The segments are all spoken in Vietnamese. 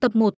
Tập 1.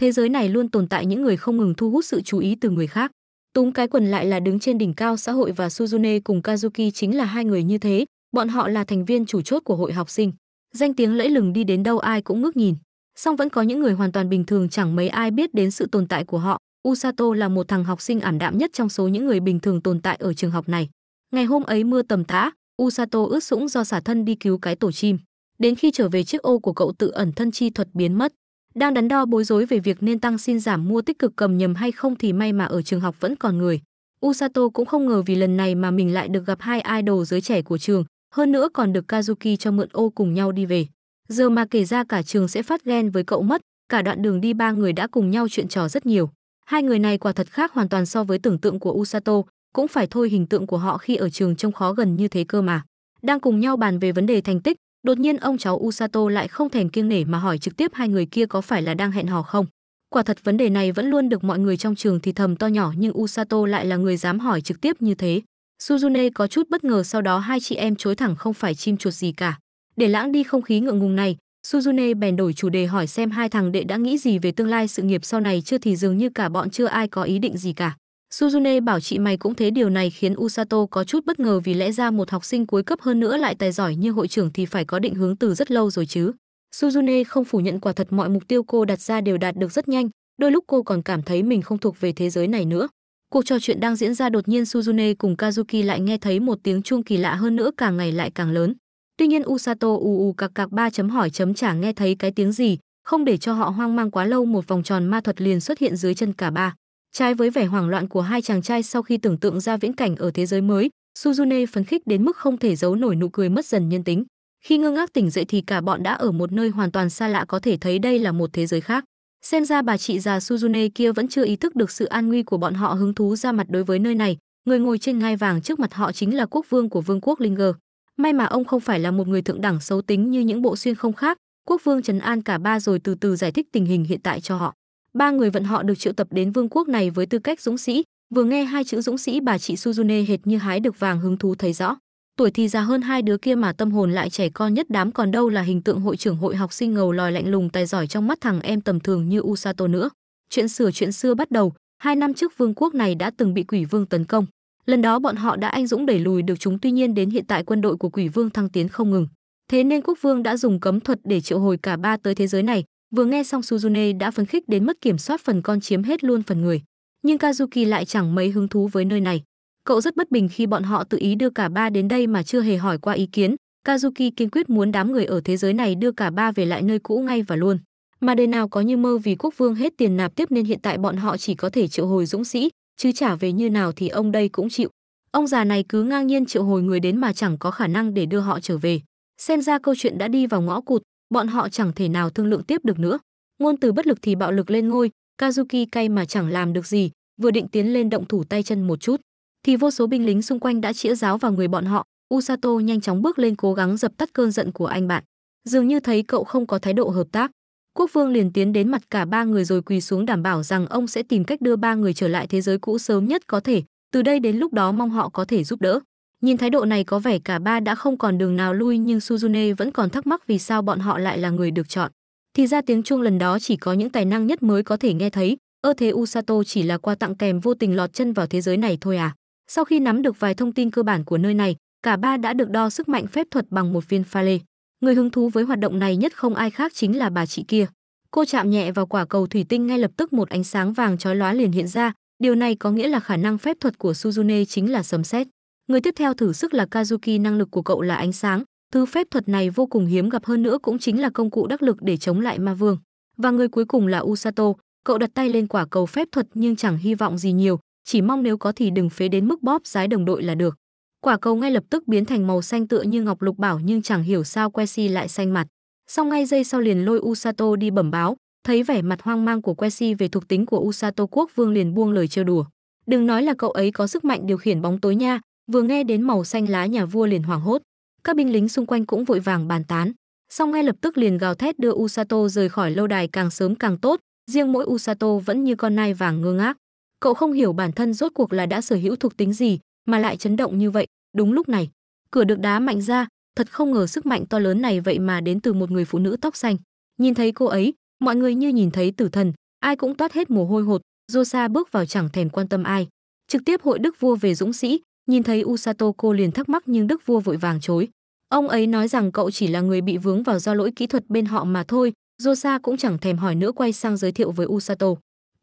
Thế giới này luôn tồn tại những người không ngừng thu hút sự chú ý từ người khác. Túng cái quần lại là đứng trên đỉnh cao xã hội và Suzune cùng Kazuki chính là hai người như thế, bọn họ là thành viên chủ chốt của hội học sinh. Danh tiếng lẫy lừng đi đến đâu ai cũng ngước nhìn. Song vẫn có những người hoàn toàn bình thường chẳng mấy ai biết đến sự tồn tại của họ. Usato là một thằng học sinh ảm đạm nhất trong số những người bình thường tồn tại ở trường học này. Ngày hôm ấy mưa tầm tã, Usato ướt sũng do xả thân đi cứu cái tổ chim. Đến khi trở về chiếc ô của cậu tự ẩn thân chi thuật biến mất đang đắn đo bối rối về việc nên tăng xin giảm mua tích cực cầm nhầm hay không thì may mà ở trường học vẫn còn người. Usato cũng không ngờ vì lần này mà mình lại được gặp hai idol giới trẻ của trường, hơn nữa còn được Kazuki cho mượn ô cùng nhau đi về. Giờ mà kể ra cả trường sẽ phát ghen với cậu mất, cả đoạn đường đi ba người đã cùng nhau chuyện trò rất nhiều. Hai người này quả thật khác hoàn toàn so với tưởng tượng của Usato, cũng phải thôi hình tượng của họ khi ở trường trông khó gần như thế cơ mà. Đang cùng nhau bàn về vấn đề thành tích, Đột nhiên ông cháu Usato lại không thèm kiêng nể mà hỏi trực tiếp hai người kia có phải là đang hẹn hò không. Quả thật vấn đề này vẫn luôn được mọi người trong trường thì thầm to nhỏ nhưng Usato lại là người dám hỏi trực tiếp như thế. Suzune có chút bất ngờ sau đó hai chị em chối thẳng không phải chim chuột gì cả. Để lãng đi không khí ngượng ngùng này, Suzune bèn đổi chủ đề hỏi xem hai thằng đệ đã nghĩ gì về tương lai sự nghiệp sau này chưa thì dường như cả bọn chưa ai có ý định gì cả. Suzune bảo chị mày cũng thế điều này khiến Usato có chút bất ngờ vì lẽ ra một học sinh cuối cấp hơn nữa lại tài giỏi như hội trưởng thì phải có định hướng từ rất lâu rồi chứ. Suzune không phủ nhận quả thật mọi mục tiêu cô đặt ra đều đạt được rất nhanh, đôi lúc cô còn cảm thấy mình không thuộc về thế giới này nữa. Cuộc trò chuyện đang diễn ra đột nhiên Suzune cùng Kazuki lại nghe thấy một tiếng chuông kỳ lạ hơn nữa càng ngày lại càng lớn. Tuy nhiên Usato u u cạc cạc ba chấm hỏi chấm chả nghe thấy cái tiếng gì, không để cho họ hoang mang quá lâu một vòng tròn ma thuật liền xuất hiện dưới chân cả ba. Trái với vẻ hoảng loạn của hai chàng trai sau khi tưởng tượng ra viễn cảnh ở thế giới mới, Suzune phấn khích đến mức không thể giấu nổi nụ cười mất dần nhân tính. Khi ngơ ngác tỉnh dậy thì cả bọn đã ở một nơi hoàn toàn xa lạ có thể thấy đây là một thế giới khác. Xem ra bà chị già Suzune kia vẫn chưa ý thức được sự an nguy của bọn họ hứng thú ra mặt đối với nơi này. Người ngồi trên ngai vàng trước mặt họ chính là quốc vương của vương quốc Linger. May mà ông không phải là một người thượng đẳng xấu tính như những bộ xuyên không khác. Quốc vương trấn an cả ba rồi từ từ giải thích tình hình hiện tại cho họ ba người vận họ được triệu tập đến vương quốc này với tư cách dũng sĩ, vừa nghe hai chữ dũng sĩ bà chị Suzune hệt như hái được vàng hứng thú thấy rõ. Tuổi thì già hơn hai đứa kia mà tâm hồn lại trẻ con nhất đám còn đâu là hình tượng hội trưởng hội học sinh ngầu lòi lạnh lùng tài giỏi trong mắt thằng em tầm thường như Usato nữa. Chuyện sửa chuyện xưa bắt đầu, hai năm trước vương quốc này đã từng bị quỷ vương tấn công. Lần đó bọn họ đã anh dũng đẩy lùi được chúng tuy nhiên đến hiện tại quân đội của quỷ vương thăng tiến không ngừng. Thế nên quốc vương đã dùng cấm thuật để triệu hồi cả ba tới thế giới này, Vừa nghe xong Suzune đã phấn khích đến mất kiểm soát phần con chiếm hết luôn phần người, nhưng Kazuki lại chẳng mấy hứng thú với nơi này. Cậu rất bất bình khi bọn họ tự ý đưa cả ba đến đây mà chưa hề hỏi qua ý kiến. Kazuki kiên quyết muốn đám người ở thế giới này đưa cả ba về lại nơi cũ ngay và luôn. Mà đời nào có như mơ vì quốc vương hết tiền nạp tiếp nên hiện tại bọn họ chỉ có thể triệu hồi dũng sĩ, chứ trả về như nào thì ông đây cũng chịu. Ông già này cứ ngang nhiên triệu hồi người đến mà chẳng có khả năng để đưa họ trở về. Xem ra câu chuyện đã đi vào ngõ cụt, bọn họ chẳng thể nào thương lượng tiếp được nữa. Ngôn từ bất lực thì bạo lực lên ngôi, Kazuki cay mà chẳng làm được gì, vừa định tiến lên động thủ tay chân một chút, thì vô số binh lính xung quanh đã chĩa giáo vào người bọn họ, Usato nhanh chóng bước lên cố gắng dập tắt cơn giận của anh bạn. Dường như thấy cậu không có thái độ hợp tác, Quốc vương liền tiến đến mặt cả ba người rồi quỳ xuống đảm bảo rằng ông sẽ tìm cách đưa ba người trở lại thế giới cũ sớm nhất có thể, từ đây đến lúc đó mong họ có thể giúp đỡ. Nhìn thái độ này có vẻ cả ba đã không còn đường nào lui nhưng Suzune vẫn còn thắc mắc vì sao bọn họ lại là người được chọn. Thì ra tiếng chuông lần đó chỉ có những tài năng nhất mới có thể nghe thấy, ơ thế Usato chỉ là quà tặng kèm vô tình lọt chân vào thế giới này thôi à. Sau khi nắm được vài thông tin cơ bản của nơi này, cả ba đã được đo sức mạnh phép thuật bằng một viên pha lê. Người hứng thú với hoạt động này nhất không ai khác chính là bà chị kia. Cô chạm nhẹ vào quả cầu thủy tinh ngay lập tức một ánh sáng vàng chói lóa liền hiện ra, điều này có nghĩa là khả năng phép thuật của Suzune chính là sấm sét. Người tiếp theo thử sức là Kazuki, năng lực của cậu là ánh sáng, thứ phép thuật này vô cùng hiếm gặp hơn nữa cũng chính là công cụ đắc lực để chống lại ma vương. Và người cuối cùng là Usato, cậu đặt tay lên quả cầu phép thuật nhưng chẳng hy vọng gì nhiều, chỉ mong nếu có thì đừng phế đến mức bóp giái đồng đội là được. Quả cầu ngay lập tức biến thành màu xanh tựa như ngọc lục bảo nhưng chẳng hiểu sao Quesi lại xanh mặt. Sau ngay giây sau liền lôi Usato đi bẩm báo, thấy vẻ mặt hoang mang của Quesi về thuộc tính của Usato quốc vương liền buông lời trêu đùa. Đừng nói là cậu ấy có sức mạnh điều khiển bóng tối nha, vừa nghe đến màu xanh lá nhà vua liền hoảng hốt các binh lính xung quanh cũng vội vàng bàn tán song ngay lập tức liền gào thét đưa usato rời khỏi lâu đài càng sớm càng tốt riêng mỗi usato vẫn như con nai vàng ngơ ngác cậu không hiểu bản thân rốt cuộc là đã sở hữu thuộc tính gì mà lại chấn động như vậy đúng lúc này cửa được đá mạnh ra thật không ngờ sức mạnh to lớn này vậy mà đến từ một người phụ nữ tóc xanh nhìn thấy cô ấy mọi người như nhìn thấy tử thần ai cũng toát hết mồ hôi hột Rosa bước vào chẳng thèm quan tâm ai trực tiếp hội đức vua về dũng sĩ Nhìn thấy Usato cô liền thắc mắc nhưng đức vua vội vàng chối. Ông ấy nói rằng cậu chỉ là người bị vướng vào do lỗi kỹ thuật bên họ mà thôi, Rosa cũng chẳng thèm hỏi nữa quay sang giới thiệu với Usato.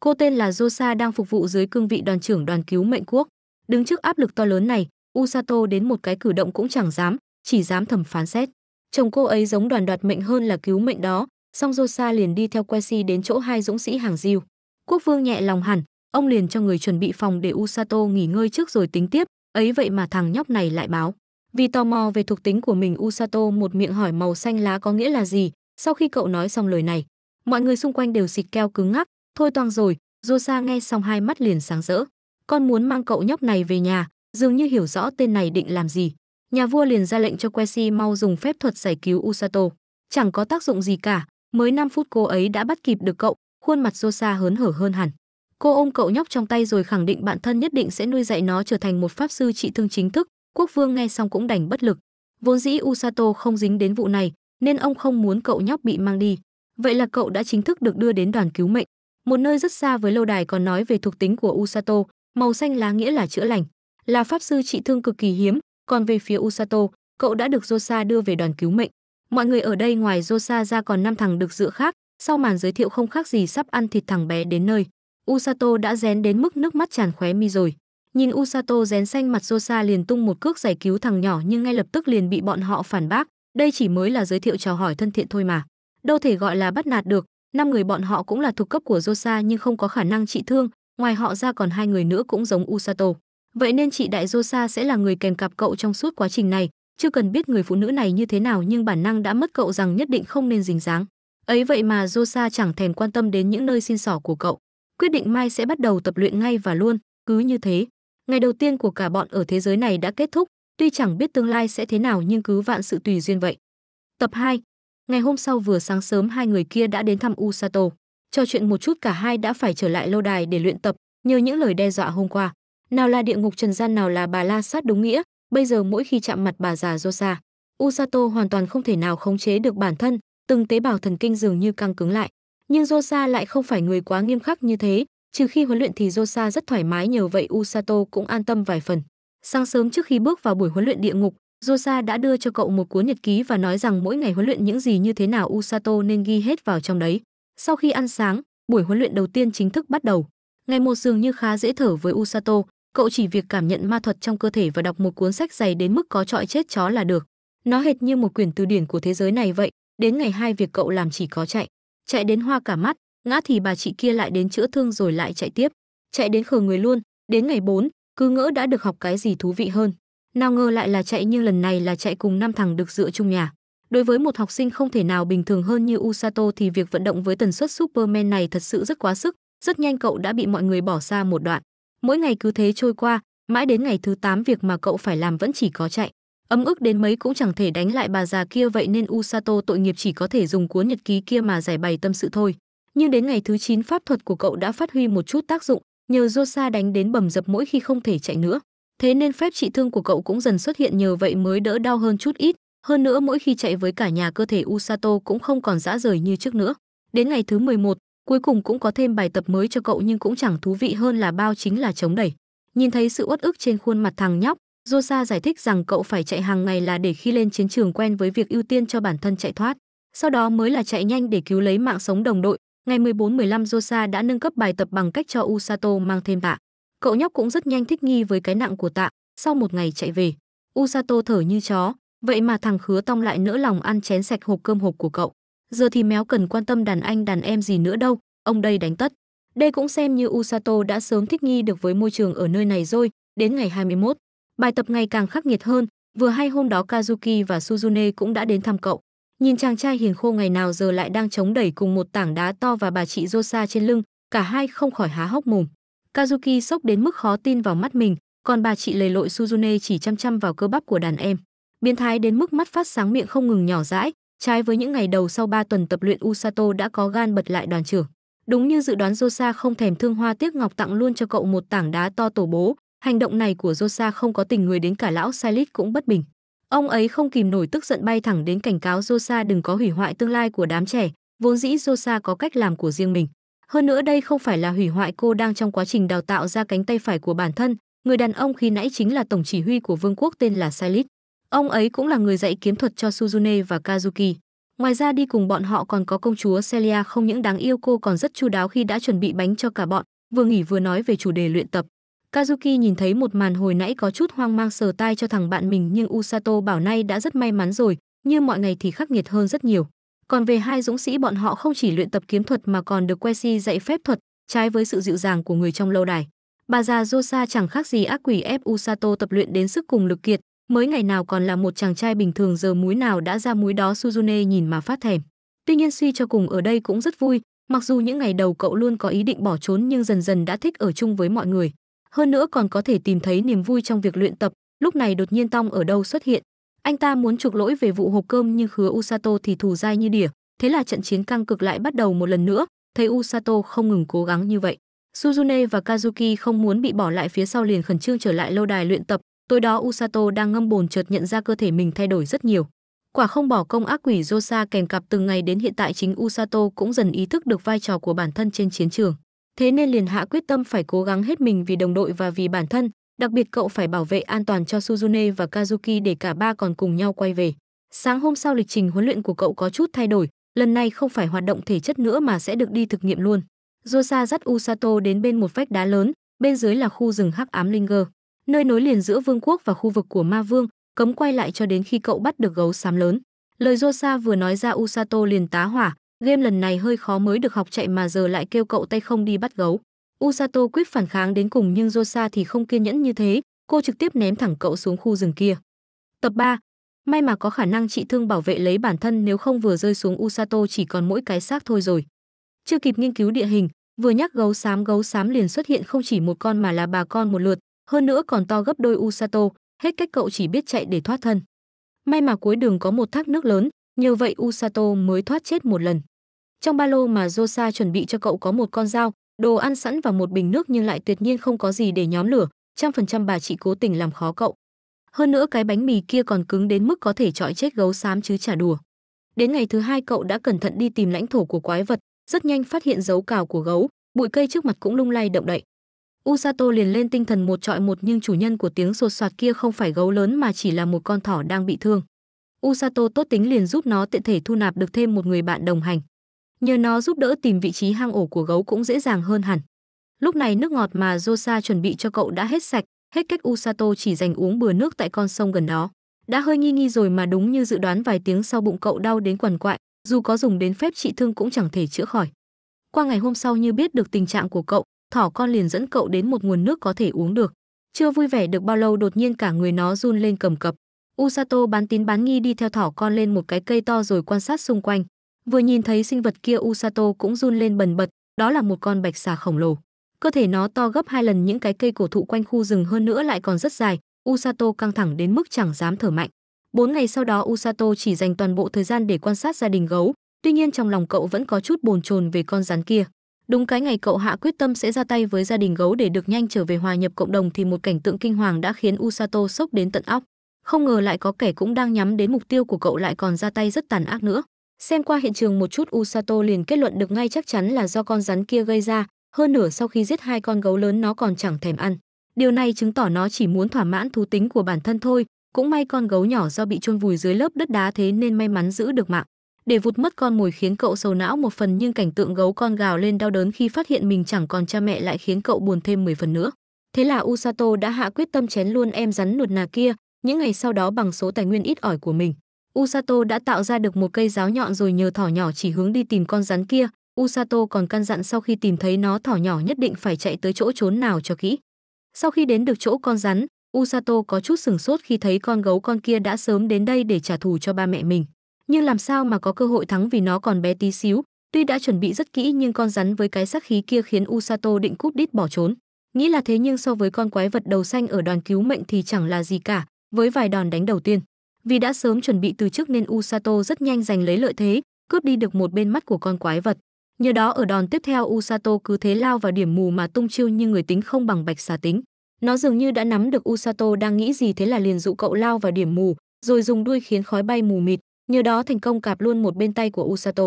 Cô tên là Rosa đang phục vụ dưới cương vị đoàn trưởng đoàn cứu mệnh quốc. Đứng trước áp lực to lớn này, Usato đến một cái cử động cũng chẳng dám, chỉ dám thầm phán xét. Chồng cô ấy giống đoàn đoạt mệnh hơn là cứu mệnh đó, song Rosa liền đi theo Quesi đến chỗ hai dũng sĩ hàng diêu. Quốc vương nhẹ lòng hẳn, ông liền cho người chuẩn bị phòng để Usato nghỉ ngơi trước rồi tính tiếp, ấy vậy mà thằng nhóc này lại báo. Vì tò mò về thuộc tính của mình Usato một miệng hỏi màu xanh lá có nghĩa là gì, sau khi cậu nói xong lời này, mọi người xung quanh đều xịt keo cứng ngắc, thôi toang rồi, Rosa nghe xong hai mắt liền sáng rỡ. Con muốn mang cậu nhóc này về nhà, dường như hiểu rõ tên này định làm gì. Nhà vua liền ra lệnh cho Quesi mau dùng phép thuật giải cứu Usato. Chẳng có tác dụng gì cả, mới 5 phút cô ấy đã bắt kịp được cậu, khuôn mặt Rosa hớn hở hơn hẳn cô ôm cậu nhóc trong tay rồi khẳng định bản thân nhất định sẽ nuôi dạy nó trở thành một pháp sư trị thương chính thức quốc vương nghe xong cũng đành bất lực vốn dĩ usato không dính đến vụ này nên ông không muốn cậu nhóc bị mang đi vậy là cậu đã chính thức được đưa đến đoàn cứu mệnh một nơi rất xa với lâu đài còn nói về thuộc tính của usato màu xanh lá nghĩa là chữa lành là pháp sư trị thương cực kỳ hiếm còn về phía usato cậu đã được josa đưa về đoàn cứu mệnh mọi người ở đây ngoài josa ra còn năm thằng được dựa khác sau màn giới thiệu không khác gì sắp ăn thịt thằng bé đến nơi Usato đã rén đến mức nước mắt tràn khóe mi rồi. Nhìn Usato rén xanh mặt Sosa liền tung một cước giải cứu thằng nhỏ nhưng ngay lập tức liền bị bọn họ phản bác, đây chỉ mới là giới thiệu chào hỏi thân thiện thôi mà. Đâu thể gọi là bắt nạt được, năm người bọn họ cũng là thuộc cấp của Rosa nhưng không có khả năng trị thương, ngoài họ ra còn hai người nữa cũng giống Usato. Vậy nên chị đại Rosa sẽ là người kèm cặp cậu trong suốt quá trình này, chưa cần biết người phụ nữ này như thế nào nhưng bản năng đã mất cậu rằng nhất định không nên dính dáng. Ấy vậy mà Rosa chẳng thèm quan tâm đến những nơi xin xỏ của cậu quyết định mai sẽ bắt đầu tập luyện ngay và luôn, cứ như thế. Ngày đầu tiên của cả bọn ở thế giới này đã kết thúc, tuy chẳng biết tương lai sẽ thế nào nhưng cứ vạn sự tùy duyên vậy. Tập 2 Ngày hôm sau vừa sáng sớm hai người kia đã đến thăm Usato. Trò chuyện một chút cả hai đã phải trở lại lâu đài để luyện tập, nhờ những lời đe dọa hôm qua. Nào là địa ngục trần gian nào là bà la sát đúng nghĩa, bây giờ mỗi khi chạm mặt bà già Rosa, Usato hoàn toàn không thể nào khống chế được bản thân, từng tế bào thần kinh dường như căng cứng lại nhưng Rosa lại không phải người quá nghiêm khắc như thế, trừ khi huấn luyện thì Rosa rất thoải mái nhờ vậy Usato cũng an tâm vài phần. Sáng sớm trước khi bước vào buổi huấn luyện địa ngục, Rosa đã đưa cho cậu một cuốn nhật ký và nói rằng mỗi ngày huấn luyện những gì như thế nào Usato nên ghi hết vào trong đấy. Sau khi ăn sáng, buổi huấn luyện đầu tiên chính thức bắt đầu. Ngày một dường như khá dễ thở với Usato, cậu chỉ việc cảm nhận ma thuật trong cơ thể và đọc một cuốn sách dày đến mức có trọi chết chó là được. Nó hệt như một quyển từ điển của thế giới này vậy, đến ngày hai việc cậu làm chỉ có chạy chạy đến hoa cả mắt, ngã thì bà chị kia lại đến chữa thương rồi lại chạy tiếp, chạy đến khờ người luôn, đến ngày 4, cứ ngỡ đã được học cái gì thú vị hơn. Nào ngờ lại là chạy nhưng lần này là chạy cùng năm thằng được dựa chung nhà. Đối với một học sinh không thể nào bình thường hơn như Usato thì việc vận động với tần suất Superman này thật sự rất quá sức, rất nhanh cậu đã bị mọi người bỏ xa một đoạn. Mỗi ngày cứ thế trôi qua, mãi đến ngày thứ 8 việc mà cậu phải làm vẫn chỉ có chạy. Ấm ức đến mấy cũng chẳng thể đánh lại bà già kia vậy nên Usato tội nghiệp chỉ có thể dùng cuốn nhật ký kia mà giải bày tâm sự thôi. Nhưng đến ngày thứ 9 pháp thuật của cậu đã phát huy một chút tác dụng, nhờ Rosa đánh đến bầm dập mỗi khi không thể chạy nữa. Thế nên phép trị thương của cậu cũng dần xuất hiện nhờ vậy mới đỡ đau hơn chút ít. Hơn nữa mỗi khi chạy với cả nhà cơ thể Usato cũng không còn dã rời như trước nữa. Đến ngày thứ 11, cuối cùng cũng có thêm bài tập mới cho cậu nhưng cũng chẳng thú vị hơn là bao chính là chống đẩy. Nhìn thấy sự uất ức trên khuôn mặt thằng nhóc, Rosa giải thích rằng cậu phải chạy hàng ngày là để khi lên chiến trường quen với việc ưu tiên cho bản thân chạy thoát, sau đó mới là chạy nhanh để cứu lấy mạng sống đồng đội. Ngày 14-15 Rosa đã nâng cấp bài tập bằng cách cho Usato mang thêm tạ. Cậu nhóc cũng rất nhanh thích nghi với cái nặng của tạ, sau một ngày chạy về. Usato thở như chó, vậy mà thằng khứa tông lại nỡ lòng ăn chén sạch hộp cơm hộp của cậu. Giờ thì méo cần quan tâm đàn anh đàn em gì nữa đâu, ông đây đánh tất. Đây cũng xem như Usato đã sớm thích nghi được với môi trường ở nơi này rồi, đến ngày 21. Bài tập ngày càng khắc nghiệt hơn, vừa hay hôm đó Kazuki và Suzune cũng đã đến thăm cậu. Nhìn chàng trai hiền khô ngày nào giờ lại đang chống đẩy cùng một tảng đá to và bà chị Rosa trên lưng, cả hai không khỏi há hốc mồm. Kazuki sốc đến mức khó tin vào mắt mình, còn bà chị lầy lội Suzune chỉ chăm chăm vào cơ bắp của đàn em. Biến thái đến mức mắt phát sáng miệng không ngừng nhỏ rãi, trái với những ngày đầu sau 3 tuần tập luyện Usato đã có gan bật lại đoàn trưởng. Đúng như dự đoán Rosa không thèm thương hoa tiếc ngọc tặng luôn cho cậu một tảng đá to tổ bố, Hành động này của Rosa không có tình người đến cả lão Silit cũng bất bình. Ông ấy không kìm nổi tức giận bay thẳng đến cảnh cáo Rosa đừng có hủy hoại tương lai của đám trẻ, vốn dĩ Rosa có cách làm của riêng mình. Hơn nữa đây không phải là hủy hoại cô đang trong quá trình đào tạo ra cánh tay phải của bản thân, người đàn ông khi nãy chính là tổng chỉ huy của vương quốc tên là Silit. Ông ấy cũng là người dạy kiếm thuật cho Suzune và Kazuki. Ngoài ra đi cùng bọn họ còn có công chúa Celia không những đáng yêu cô còn rất chu đáo khi đã chuẩn bị bánh cho cả bọn, vừa nghỉ vừa nói về chủ đề luyện tập. Kazuki nhìn thấy một màn hồi nãy có chút hoang mang sờ tai cho thằng bạn mình nhưng Usato bảo nay đã rất may mắn rồi, như mọi ngày thì khắc nghiệt hơn rất nhiều. Còn về hai dũng sĩ bọn họ không chỉ luyện tập kiếm thuật mà còn được Quesi dạy phép thuật, trái với sự dịu dàng của người trong lâu đài. Bà già Rosa chẳng khác gì ác quỷ ép Usato tập luyện đến sức cùng lực kiệt, mới ngày nào còn là một chàng trai bình thường giờ muối nào đã ra muối đó Suzune nhìn mà phát thèm. Tuy nhiên suy cho cùng ở đây cũng rất vui, mặc dù những ngày đầu cậu luôn có ý định bỏ trốn nhưng dần dần đã thích ở chung với mọi người hơn nữa còn có thể tìm thấy niềm vui trong việc luyện tập. Lúc này đột nhiên Tong ở đâu xuất hiện, anh ta muốn trục lỗi về vụ hộp cơm nhưng hứa Usato thì thù dai như đỉa, thế là trận chiến căng cực lại bắt đầu một lần nữa, thấy Usato không ngừng cố gắng như vậy. Suzune và Kazuki không muốn bị bỏ lại phía sau liền khẩn trương trở lại lâu đài luyện tập, tối đó Usato đang ngâm bồn chợt nhận ra cơ thể mình thay đổi rất nhiều. Quả không bỏ công ác quỷ josa kèm cặp từng ngày đến hiện tại chính Usato cũng dần ý thức được vai trò của bản thân trên chiến trường thế nên liền hạ quyết tâm phải cố gắng hết mình vì đồng đội và vì bản thân, đặc biệt cậu phải bảo vệ an toàn cho Suzune và Kazuki để cả ba còn cùng nhau quay về. Sáng hôm sau lịch trình huấn luyện của cậu có chút thay đổi, lần này không phải hoạt động thể chất nữa mà sẽ được đi thực nghiệm luôn. Rosa dắt Usato đến bên một vách đá lớn, bên dưới là khu rừng hắc ám Linger, nơi nối liền giữa vương quốc và khu vực của ma vương, cấm quay lại cho đến khi cậu bắt được gấu xám lớn. Lời Rosa vừa nói ra Usato liền tá hỏa, game lần này hơi khó mới được học chạy mà giờ lại kêu cậu tay không đi bắt gấu. Usato quyết phản kháng đến cùng nhưng Rosa thì không kiên nhẫn như thế, cô trực tiếp ném thẳng cậu xuống khu rừng kia. Tập 3 May mà có khả năng trị thương bảo vệ lấy bản thân nếu không vừa rơi xuống Usato chỉ còn mỗi cái xác thôi rồi. Chưa kịp nghiên cứu địa hình, vừa nhắc gấu xám gấu xám liền xuất hiện không chỉ một con mà là bà con một lượt, hơn nữa còn to gấp đôi Usato, hết cách cậu chỉ biết chạy để thoát thân. May mà cuối đường có một thác nước lớn, nhờ vậy Usato mới thoát chết một lần. Trong ba lô mà Rosa chuẩn bị cho cậu có một con dao, đồ ăn sẵn và một bình nước nhưng lại tuyệt nhiên không có gì để nhóm lửa, trăm phần trăm bà chị cố tình làm khó cậu. Hơn nữa cái bánh mì kia còn cứng đến mức có thể trọi chết gấu xám chứ chả đùa. Đến ngày thứ hai cậu đã cẩn thận đi tìm lãnh thổ của quái vật, rất nhanh phát hiện dấu cào của gấu, bụi cây trước mặt cũng lung lay động đậy. Usato liền lên tinh thần một trọi một nhưng chủ nhân của tiếng sột soạt kia không phải gấu lớn mà chỉ là một con thỏ đang bị thương. Usato tốt tính liền giúp nó tiện thể thu nạp được thêm một người bạn đồng hành. Nhờ nó giúp đỡ tìm vị trí hang ổ của gấu cũng dễ dàng hơn hẳn. Lúc này nước ngọt mà Rosa chuẩn bị cho cậu đã hết sạch, hết cách Usato chỉ dành uống bừa nước tại con sông gần đó. Đã hơi nghi nghi rồi mà đúng như dự đoán vài tiếng sau bụng cậu đau đến quằn quại, dù có dùng đến phép trị thương cũng chẳng thể chữa khỏi. Qua ngày hôm sau như biết được tình trạng của cậu, thỏ con liền dẫn cậu đến một nguồn nước có thể uống được. Chưa vui vẻ được bao lâu đột nhiên cả người nó run lên cầm cập. Usato bán tín bán nghi đi theo thỏ con lên một cái cây to rồi quan sát xung quanh. Vừa nhìn thấy sinh vật kia Usato cũng run lên bần bật, đó là một con bạch xà khổng lồ. Cơ thể nó to gấp hai lần những cái cây cổ thụ quanh khu rừng hơn nữa lại còn rất dài, Usato căng thẳng đến mức chẳng dám thở mạnh. Bốn ngày sau đó Usato chỉ dành toàn bộ thời gian để quan sát gia đình gấu, tuy nhiên trong lòng cậu vẫn có chút bồn chồn về con rắn kia. Đúng cái ngày cậu hạ quyết tâm sẽ ra tay với gia đình gấu để được nhanh trở về hòa nhập cộng đồng thì một cảnh tượng kinh hoàng đã khiến Usato sốc đến tận óc. Không ngờ lại có kẻ cũng đang nhắm đến mục tiêu của cậu lại còn ra tay rất tàn ác nữa. Xem qua hiện trường một chút Usato liền kết luận được ngay chắc chắn là do con rắn kia gây ra, hơn nửa sau khi giết hai con gấu lớn nó còn chẳng thèm ăn. Điều này chứng tỏ nó chỉ muốn thỏa mãn thú tính của bản thân thôi, cũng may con gấu nhỏ do bị chôn vùi dưới lớp đất đá thế nên may mắn giữ được mạng. Để vụt mất con mồi khiến cậu sầu não một phần nhưng cảnh tượng gấu con gào lên đau đớn khi phát hiện mình chẳng còn cha mẹ lại khiến cậu buồn thêm 10 phần nữa. Thế là Usato đã hạ quyết tâm chén luôn em rắn nuột nà kia, những ngày sau đó bằng số tài nguyên ít ỏi của mình. Usato đã tạo ra được một cây giáo nhọn rồi nhờ thỏ nhỏ chỉ hướng đi tìm con rắn kia. Usato còn căn dặn sau khi tìm thấy nó thỏ nhỏ nhất định phải chạy tới chỗ trốn nào cho kỹ. Sau khi đến được chỗ con rắn, Usato có chút sừng sốt khi thấy con gấu con kia đã sớm đến đây để trả thù cho ba mẹ mình. Nhưng làm sao mà có cơ hội thắng vì nó còn bé tí xíu, tuy đã chuẩn bị rất kỹ nhưng con rắn với cái sắc khí kia khiến Usato định cúp đít bỏ trốn. Nghĩ là thế nhưng so với con quái vật đầu xanh ở đoàn cứu mệnh thì chẳng là gì cả, với vài đòn đánh đầu tiên. Vì đã sớm chuẩn bị từ trước nên Usato rất nhanh giành lấy lợi thế, cướp đi được một bên mắt của con quái vật. Nhờ đó ở đòn tiếp theo Usato cứ thế lao vào điểm mù mà tung chiêu như người tính không bằng bạch xà tính. Nó dường như đã nắm được Usato đang nghĩ gì thế là liền dụ cậu lao vào điểm mù, rồi dùng đuôi khiến khói bay mù mịt, nhờ đó thành công cạp luôn một bên tay của Usato.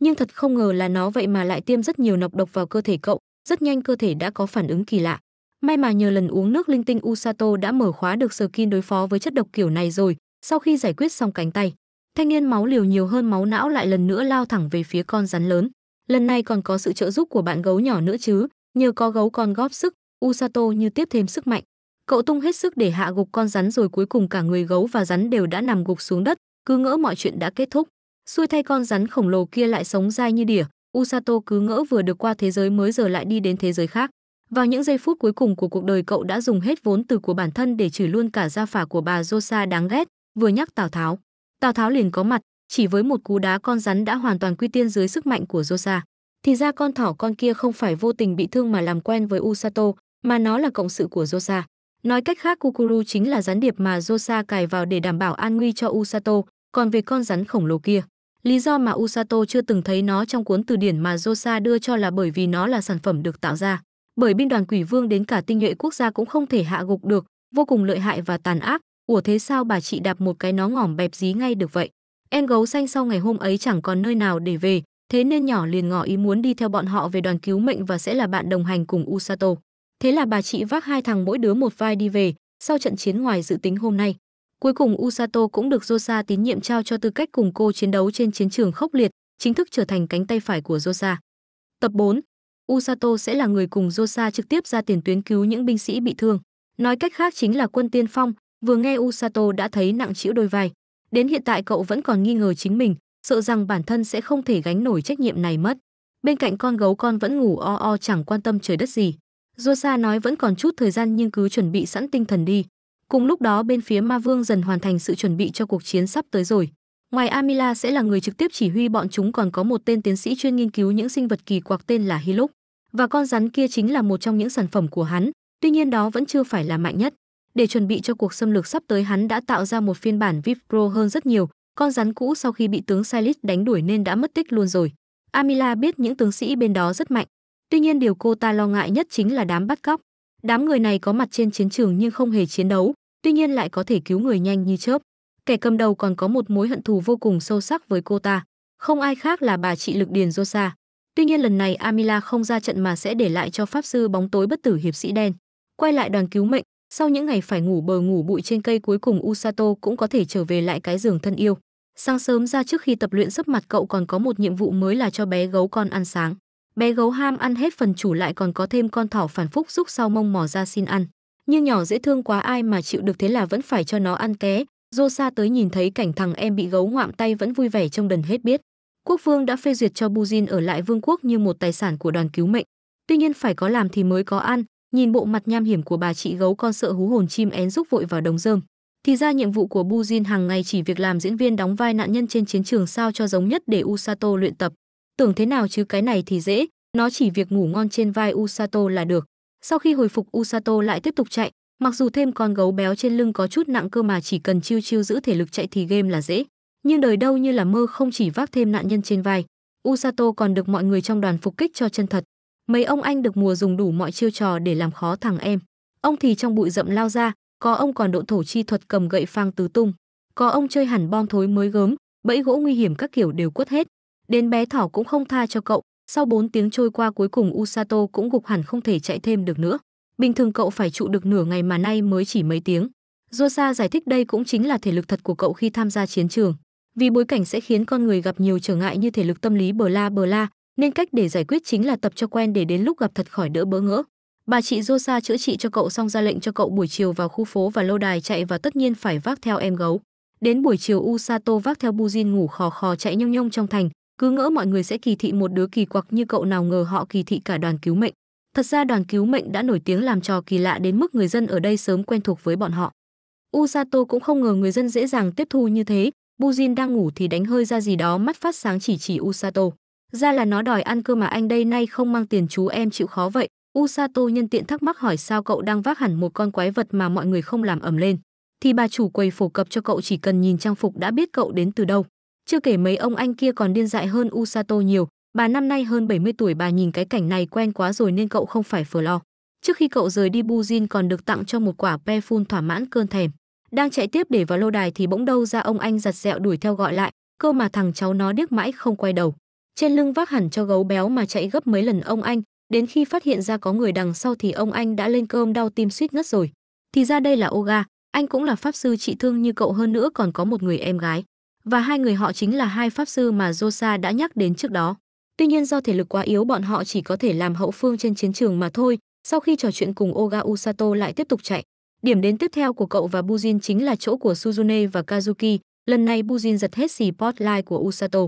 Nhưng thật không ngờ là nó vậy mà lại tiêm rất nhiều nọc độc vào cơ thể cậu, rất nhanh cơ thể đã có phản ứng kỳ lạ. May mà nhờ lần uống nước linh tinh Usato đã mở khóa được skin đối phó với chất độc kiểu này rồi, sau khi giải quyết xong cánh tay thanh niên máu liều nhiều hơn máu não lại lần nữa lao thẳng về phía con rắn lớn lần này còn có sự trợ giúp của bạn gấu nhỏ nữa chứ nhờ có gấu con góp sức usato như tiếp thêm sức mạnh cậu tung hết sức để hạ gục con rắn rồi cuối cùng cả người gấu và rắn đều đã nằm gục xuống đất cứ ngỡ mọi chuyện đã kết thúc xuôi thay con rắn khổng lồ kia lại sống dai như đỉa usato cứ ngỡ vừa được qua thế giới mới giờ lại đi đến thế giới khác vào những giây phút cuối cùng của cuộc đời cậu đã dùng hết vốn từ của bản thân để chửi luôn cả gia phả của bà Rosa đáng ghét vừa nhắc Tào Tháo. Tào Tháo liền có mặt, chỉ với một cú đá con rắn đã hoàn toàn quy tiên dưới sức mạnh của Rosa. Thì ra con thỏ con kia không phải vô tình bị thương mà làm quen với Usato, mà nó là cộng sự của Rosa. Nói cách khác Kukuru chính là gián điệp mà Rosa cài vào để đảm bảo an nguy cho Usato, còn về con rắn khổng lồ kia. Lý do mà Usato chưa từng thấy nó trong cuốn từ điển mà Rosa đưa cho là bởi vì nó là sản phẩm được tạo ra. Bởi binh đoàn quỷ vương đến cả tinh nhuệ quốc gia cũng không thể hạ gục được, vô cùng lợi hại và tàn ác, Ủa thế sao bà chị đạp một cái nó ngỏm bẹp dí ngay được vậy? Em gấu xanh sau ngày hôm ấy chẳng còn nơi nào để về, thế nên nhỏ liền ngỏ ý muốn đi theo bọn họ về đoàn cứu mệnh và sẽ là bạn đồng hành cùng Usato. Thế là bà chị vác hai thằng mỗi đứa một vai đi về, sau trận chiến ngoài dự tính hôm nay. Cuối cùng Usato cũng được Rosa tín nhiệm trao cho tư cách cùng cô chiến đấu trên chiến trường khốc liệt, chính thức trở thành cánh tay phải của Rosa. Tập 4. Usato sẽ là người cùng Rosa trực tiếp ra tiền tuyến cứu những binh sĩ bị thương. Nói cách khác chính là quân tiên phong, Vừa nghe Usato đã thấy nặng chịu đôi vai. Đến hiện tại cậu vẫn còn nghi ngờ chính mình, sợ rằng bản thân sẽ không thể gánh nổi trách nhiệm này mất. Bên cạnh con gấu con vẫn ngủ o o chẳng quan tâm trời đất gì. Rosa nói vẫn còn chút thời gian nhưng cứ chuẩn bị sẵn tinh thần đi. Cùng lúc đó bên phía Ma Vương dần hoàn thành sự chuẩn bị cho cuộc chiến sắp tới rồi. Ngoài Amila sẽ là người trực tiếp chỉ huy bọn chúng còn có một tên tiến sĩ chuyên nghiên cứu những sinh vật kỳ quặc tên là Hilux. Và con rắn kia chính là một trong những sản phẩm của hắn, tuy nhiên đó vẫn chưa phải là mạnh nhất. Để chuẩn bị cho cuộc xâm lược sắp tới hắn đã tạo ra một phiên bản VIP Pro hơn rất nhiều, con rắn cũ sau khi bị tướng Silis đánh đuổi nên đã mất tích luôn rồi. Amila biết những tướng sĩ bên đó rất mạnh, tuy nhiên điều cô ta lo ngại nhất chính là đám bắt cóc. Đám người này có mặt trên chiến trường nhưng không hề chiến đấu, tuy nhiên lại có thể cứu người nhanh như chớp. Kẻ cầm đầu còn có một mối hận thù vô cùng sâu sắc với cô ta, không ai khác là bà chị Lực Điền Rosa. Tuy nhiên lần này Amila không ra trận mà sẽ để lại cho pháp sư bóng tối bất tử hiệp sĩ đen. Quay lại đoàn cứu mệnh, sau những ngày phải ngủ bờ ngủ bụi trên cây cuối cùng Usato cũng có thể trở về lại cái giường thân yêu. Sáng sớm ra trước khi tập luyện sấp mặt cậu còn có một nhiệm vụ mới là cho bé gấu con ăn sáng. Bé gấu ham ăn hết phần chủ lại còn có thêm con thỏ phản phúc giúp sau mông mò ra xin ăn. Nhưng nhỏ dễ thương quá ai mà chịu được thế là vẫn phải cho nó ăn ké. Rosa tới nhìn thấy cảnh thằng em bị gấu ngoạm tay vẫn vui vẻ trong đần hết biết. Quốc vương đã phê duyệt cho Buzin ở lại vương quốc như một tài sản của đoàn cứu mệnh. Tuy nhiên phải có làm thì mới có ăn, Nhìn bộ mặt nham hiểm của bà chị gấu con sợ hú hồn chim én rúc vội vào đồng rơm. Thì ra nhiệm vụ của Bu hàng ngày chỉ việc làm diễn viên đóng vai nạn nhân trên chiến trường sao cho giống nhất để Usato luyện tập. Tưởng thế nào chứ cái này thì dễ, nó chỉ việc ngủ ngon trên vai Usato là được. Sau khi hồi phục Usato lại tiếp tục chạy, mặc dù thêm con gấu béo trên lưng có chút nặng cơ mà chỉ cần chiêu chiêu giữ thể lực chạy thì game là dễ. Nhưng đời đâu như là mơ không chỉ vác thêm nạn nhân trên vai, Usato còn được mọi người trong đoàn phục kích cho chân thật. Mấy ông anh được mùa dùng đủ mọi chiêu trò để làm khó thằng em. Ông thì trong bụi rậm lao ra, có ông còn độ thổ chi thuật cầm gậy phang tứ tung, có ông chơi hẳn bom thối mới gớm, bẫy gỗ nguy hiểm các kiểu đều quất hết. Đến bé thỏ cũng không tha cho cậu, sau 4 tiếng trôi qua cuối cùng Usato cũng gục hẳn không thể chạy thêm được nữa. Bình thường cậu phải trụ được nửa ngày mà nay mới chỉ mấy tiếng. Rosa giải thích đây cũng chính là thể lực thật của cậu khi tham gia chiến trường. Vì bối cảnh sẽ khiến con người gặp nhiều trở ngại như thể lực tâm lý bờ la bờ la, nên cách để giải quyết chính là tập cho quen để đến lúc gặp thật khỏi đỡ bỡ ngỡ. Bà chị Rosa chữa trị cho cậu xong ra lệnh cho cậu buổi chiều vào khu phố và lâu đài chạy và tất nhiên phải vác theo em gấu. Đến buổi chiều Usato vác theo Buzin ngủ khò khò chạy nhông nhông trong thành, cứ ngỡ mọi người sẽ kỳ thị một đứa kỳ quặc như cậu nào ngờ họ kỳ thị cả đoàn cứu mệnh. Thật ra đoàn cứu mệnh đã nổi tiếng làm trò kỳ lạ đến mức người dân ở đây sớm quen thuộc với bọn họ. Usato cũng không ngờ người dân dễ dàng tiếp thu như thế, Buzin đang ngủ thì đánh hơi ra gì đó mắt phát sáng chỉ chỉ Usato ra là nó đòi ăn cơ mà anh đây nay không mang tiền chú em chịu khó vậy. Usato nhân tiện thắc mắc hỏi sao cậu đang vác hẳn một con quái vật mà mọi người không làm ẩm lên. Thì bà chủ quầy phổ cập cho cậu chỉ cần nhìn trang phục đã biết cậu đến từ đâu. Chưa kể mấy ông anh kia còn điên dại hơn Usato nhiều. Bà năm nay hơn 70 tuổi bà nhìn cái cảnh này quen quá rồi nên cậu không phải phờ lo. Trước khi cậu rời đi Buzin còn được tặng cho một quả pe phun thỏa mãn cơn thèm. Đang chạy tiếp để vào lâu đài thì bỗng đâu ra ông anh giặt dẹo đuổi theo gọi lại, cơ mà thằng cháu nó điếc mãi không quay đầu trên lưng vác hẳn cho gấu béo mà chạy gấp mấy lần ông anh, đến khi phát hiện ra có người đằng sau thì ông anh đã lên cơm đau tim suýt ngất rồi. Thì ra đây là Oga, anh cũng là pháp sư trị thương như cậu hơn nữa còn có một người em gái. Và hai người họ chính là hai pháp sư mà Josa đã nhắc đến trước đó. Tuy nhiên do thể lực quá yếu bọn họ chỉ có thể làm hậu phương trên chiến trường mà thôi, sau khi trò chuyện cùng Oga Usato lại tiếp tục chạy. Điểm đến tiếp theo của cậu và Bujin chính là chỗ của Suzune và Kazuki, lần này Bujin giật hết xì spotlight của Usato.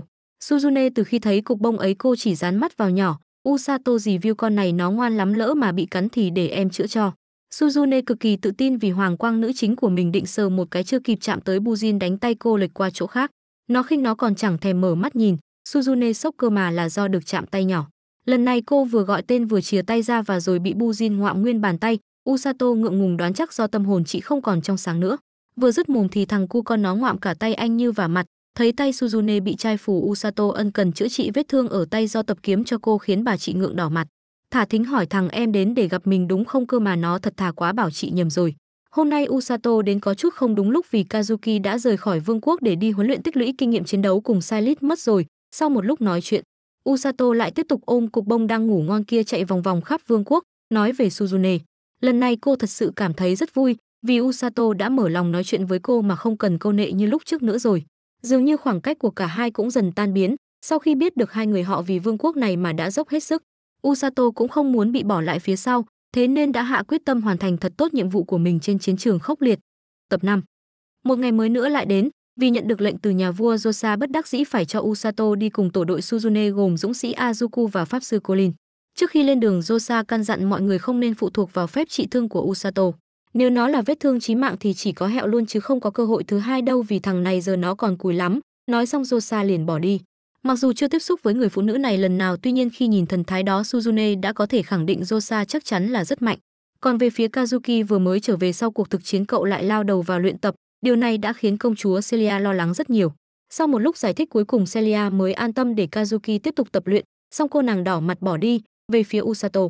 Suzune từ khi thấy cục bông ấy cô chỉ dán mắt vào nhỏ, Usato review con này nó ngoan lắm lỡ mà bị cắn thì để em chữa cho. Suzune cực kỳ tự tin vì hoàng quang nữ chính của mình định sờ một cái chưa kịp chạm tới Bujin đánh tay cô lệch qua chỗ khác. Nó khinh nó còn chẳng thèm mở mắt nhìn, Suzune sốc cơ mà là do được chạm tay nhỏ. Lần này cô vừa gọi tên vừa chìa tay ra và rồi bị Bujin ngoạm nguyên bàn tay, Usato ngượng ngùng đoán chắc do tâm hồn chị không còn trong sáng nữa. Vừa dứt mồm thì thằng cu con nó ngoạm cả tay anh như và mặt, Thấy tay Suzune bị trai phù Usato ân cần chữa trị vết thương ở tay do tập kiếm cho cô khiến bà chị ngượng đỏ mặt. Thả thính hỏi thằng em đến để gặp mình đúng không cơ mà nó thật thà quá bảo chị nhầm rồi. Hôm nay Usato đến có chút không đúng lúc vì Kazuki đã rời khỏi vương quốc để đi huấn luyện tích lũy kinh nghiệm chiến đấu cùng Silit mất rồi. Sau một lúc nói chuyện, Usato lại tiếp tục ôm cục bông đang ngủ ngon kia chạy vòng vòng khắp vương quốc, nói về Suzune. Lần này cô thật sự cảm thấy rất vui vì Usato đã mở lòng nói chuyện với cô mà không cần câu nệ như lúc trước nữa rồi dường như khoảng cách của cả hai cũng dần tan biến sau khi biết được hai người họ vì vương quốc này mà đã dốc hết sức usato cũng không muốn bị bỏ lại phía sau thế nên đã hạ quyết tâm hoàn thành thật tốt nhiệm vụ của mình trên chiến trường khốc liệt tập 5 một ngày mới nữa lại đến vì nhận được lệnh từ nhà vua Josa bất đắc dĩ phải cho Usato đi cùng tổ đội Suzune gồm dũng sĩ Azuku và pháp sư Colin. Trước khi lên đường Josa căn dặn mọi người không nên phụ thuộc vào phép trị thương của Usato. Nếu nó là vết thương chí mạng thì chỉ có hẹo luôn chứ không có cơ hội thứ hai đâu vì thằng này giờ nó còn cùi lắm. Nói xong Rosa liền bỏ đi. Mặc dù chưa tiếp xúc với người phụ nữ này lần nào tuy nhiên khi nhìn thần thái đó Suzune đã có thể khẳng định Rosa chắc chắn là rất mạnh. Còn về phía Kazuki vừa mới trở về sau cuộc thực chiến cậu lại lao đầu vào luyện tập, điều này đã khiến công chúa Celia lo lắng rất nhiều. Sau một lúc giải thích cuối cùng Celia mới an tâm để Kazuki tiếp tục tập luyện, xong cô nàng đỏ mặt bỏ đi, về phía Usato.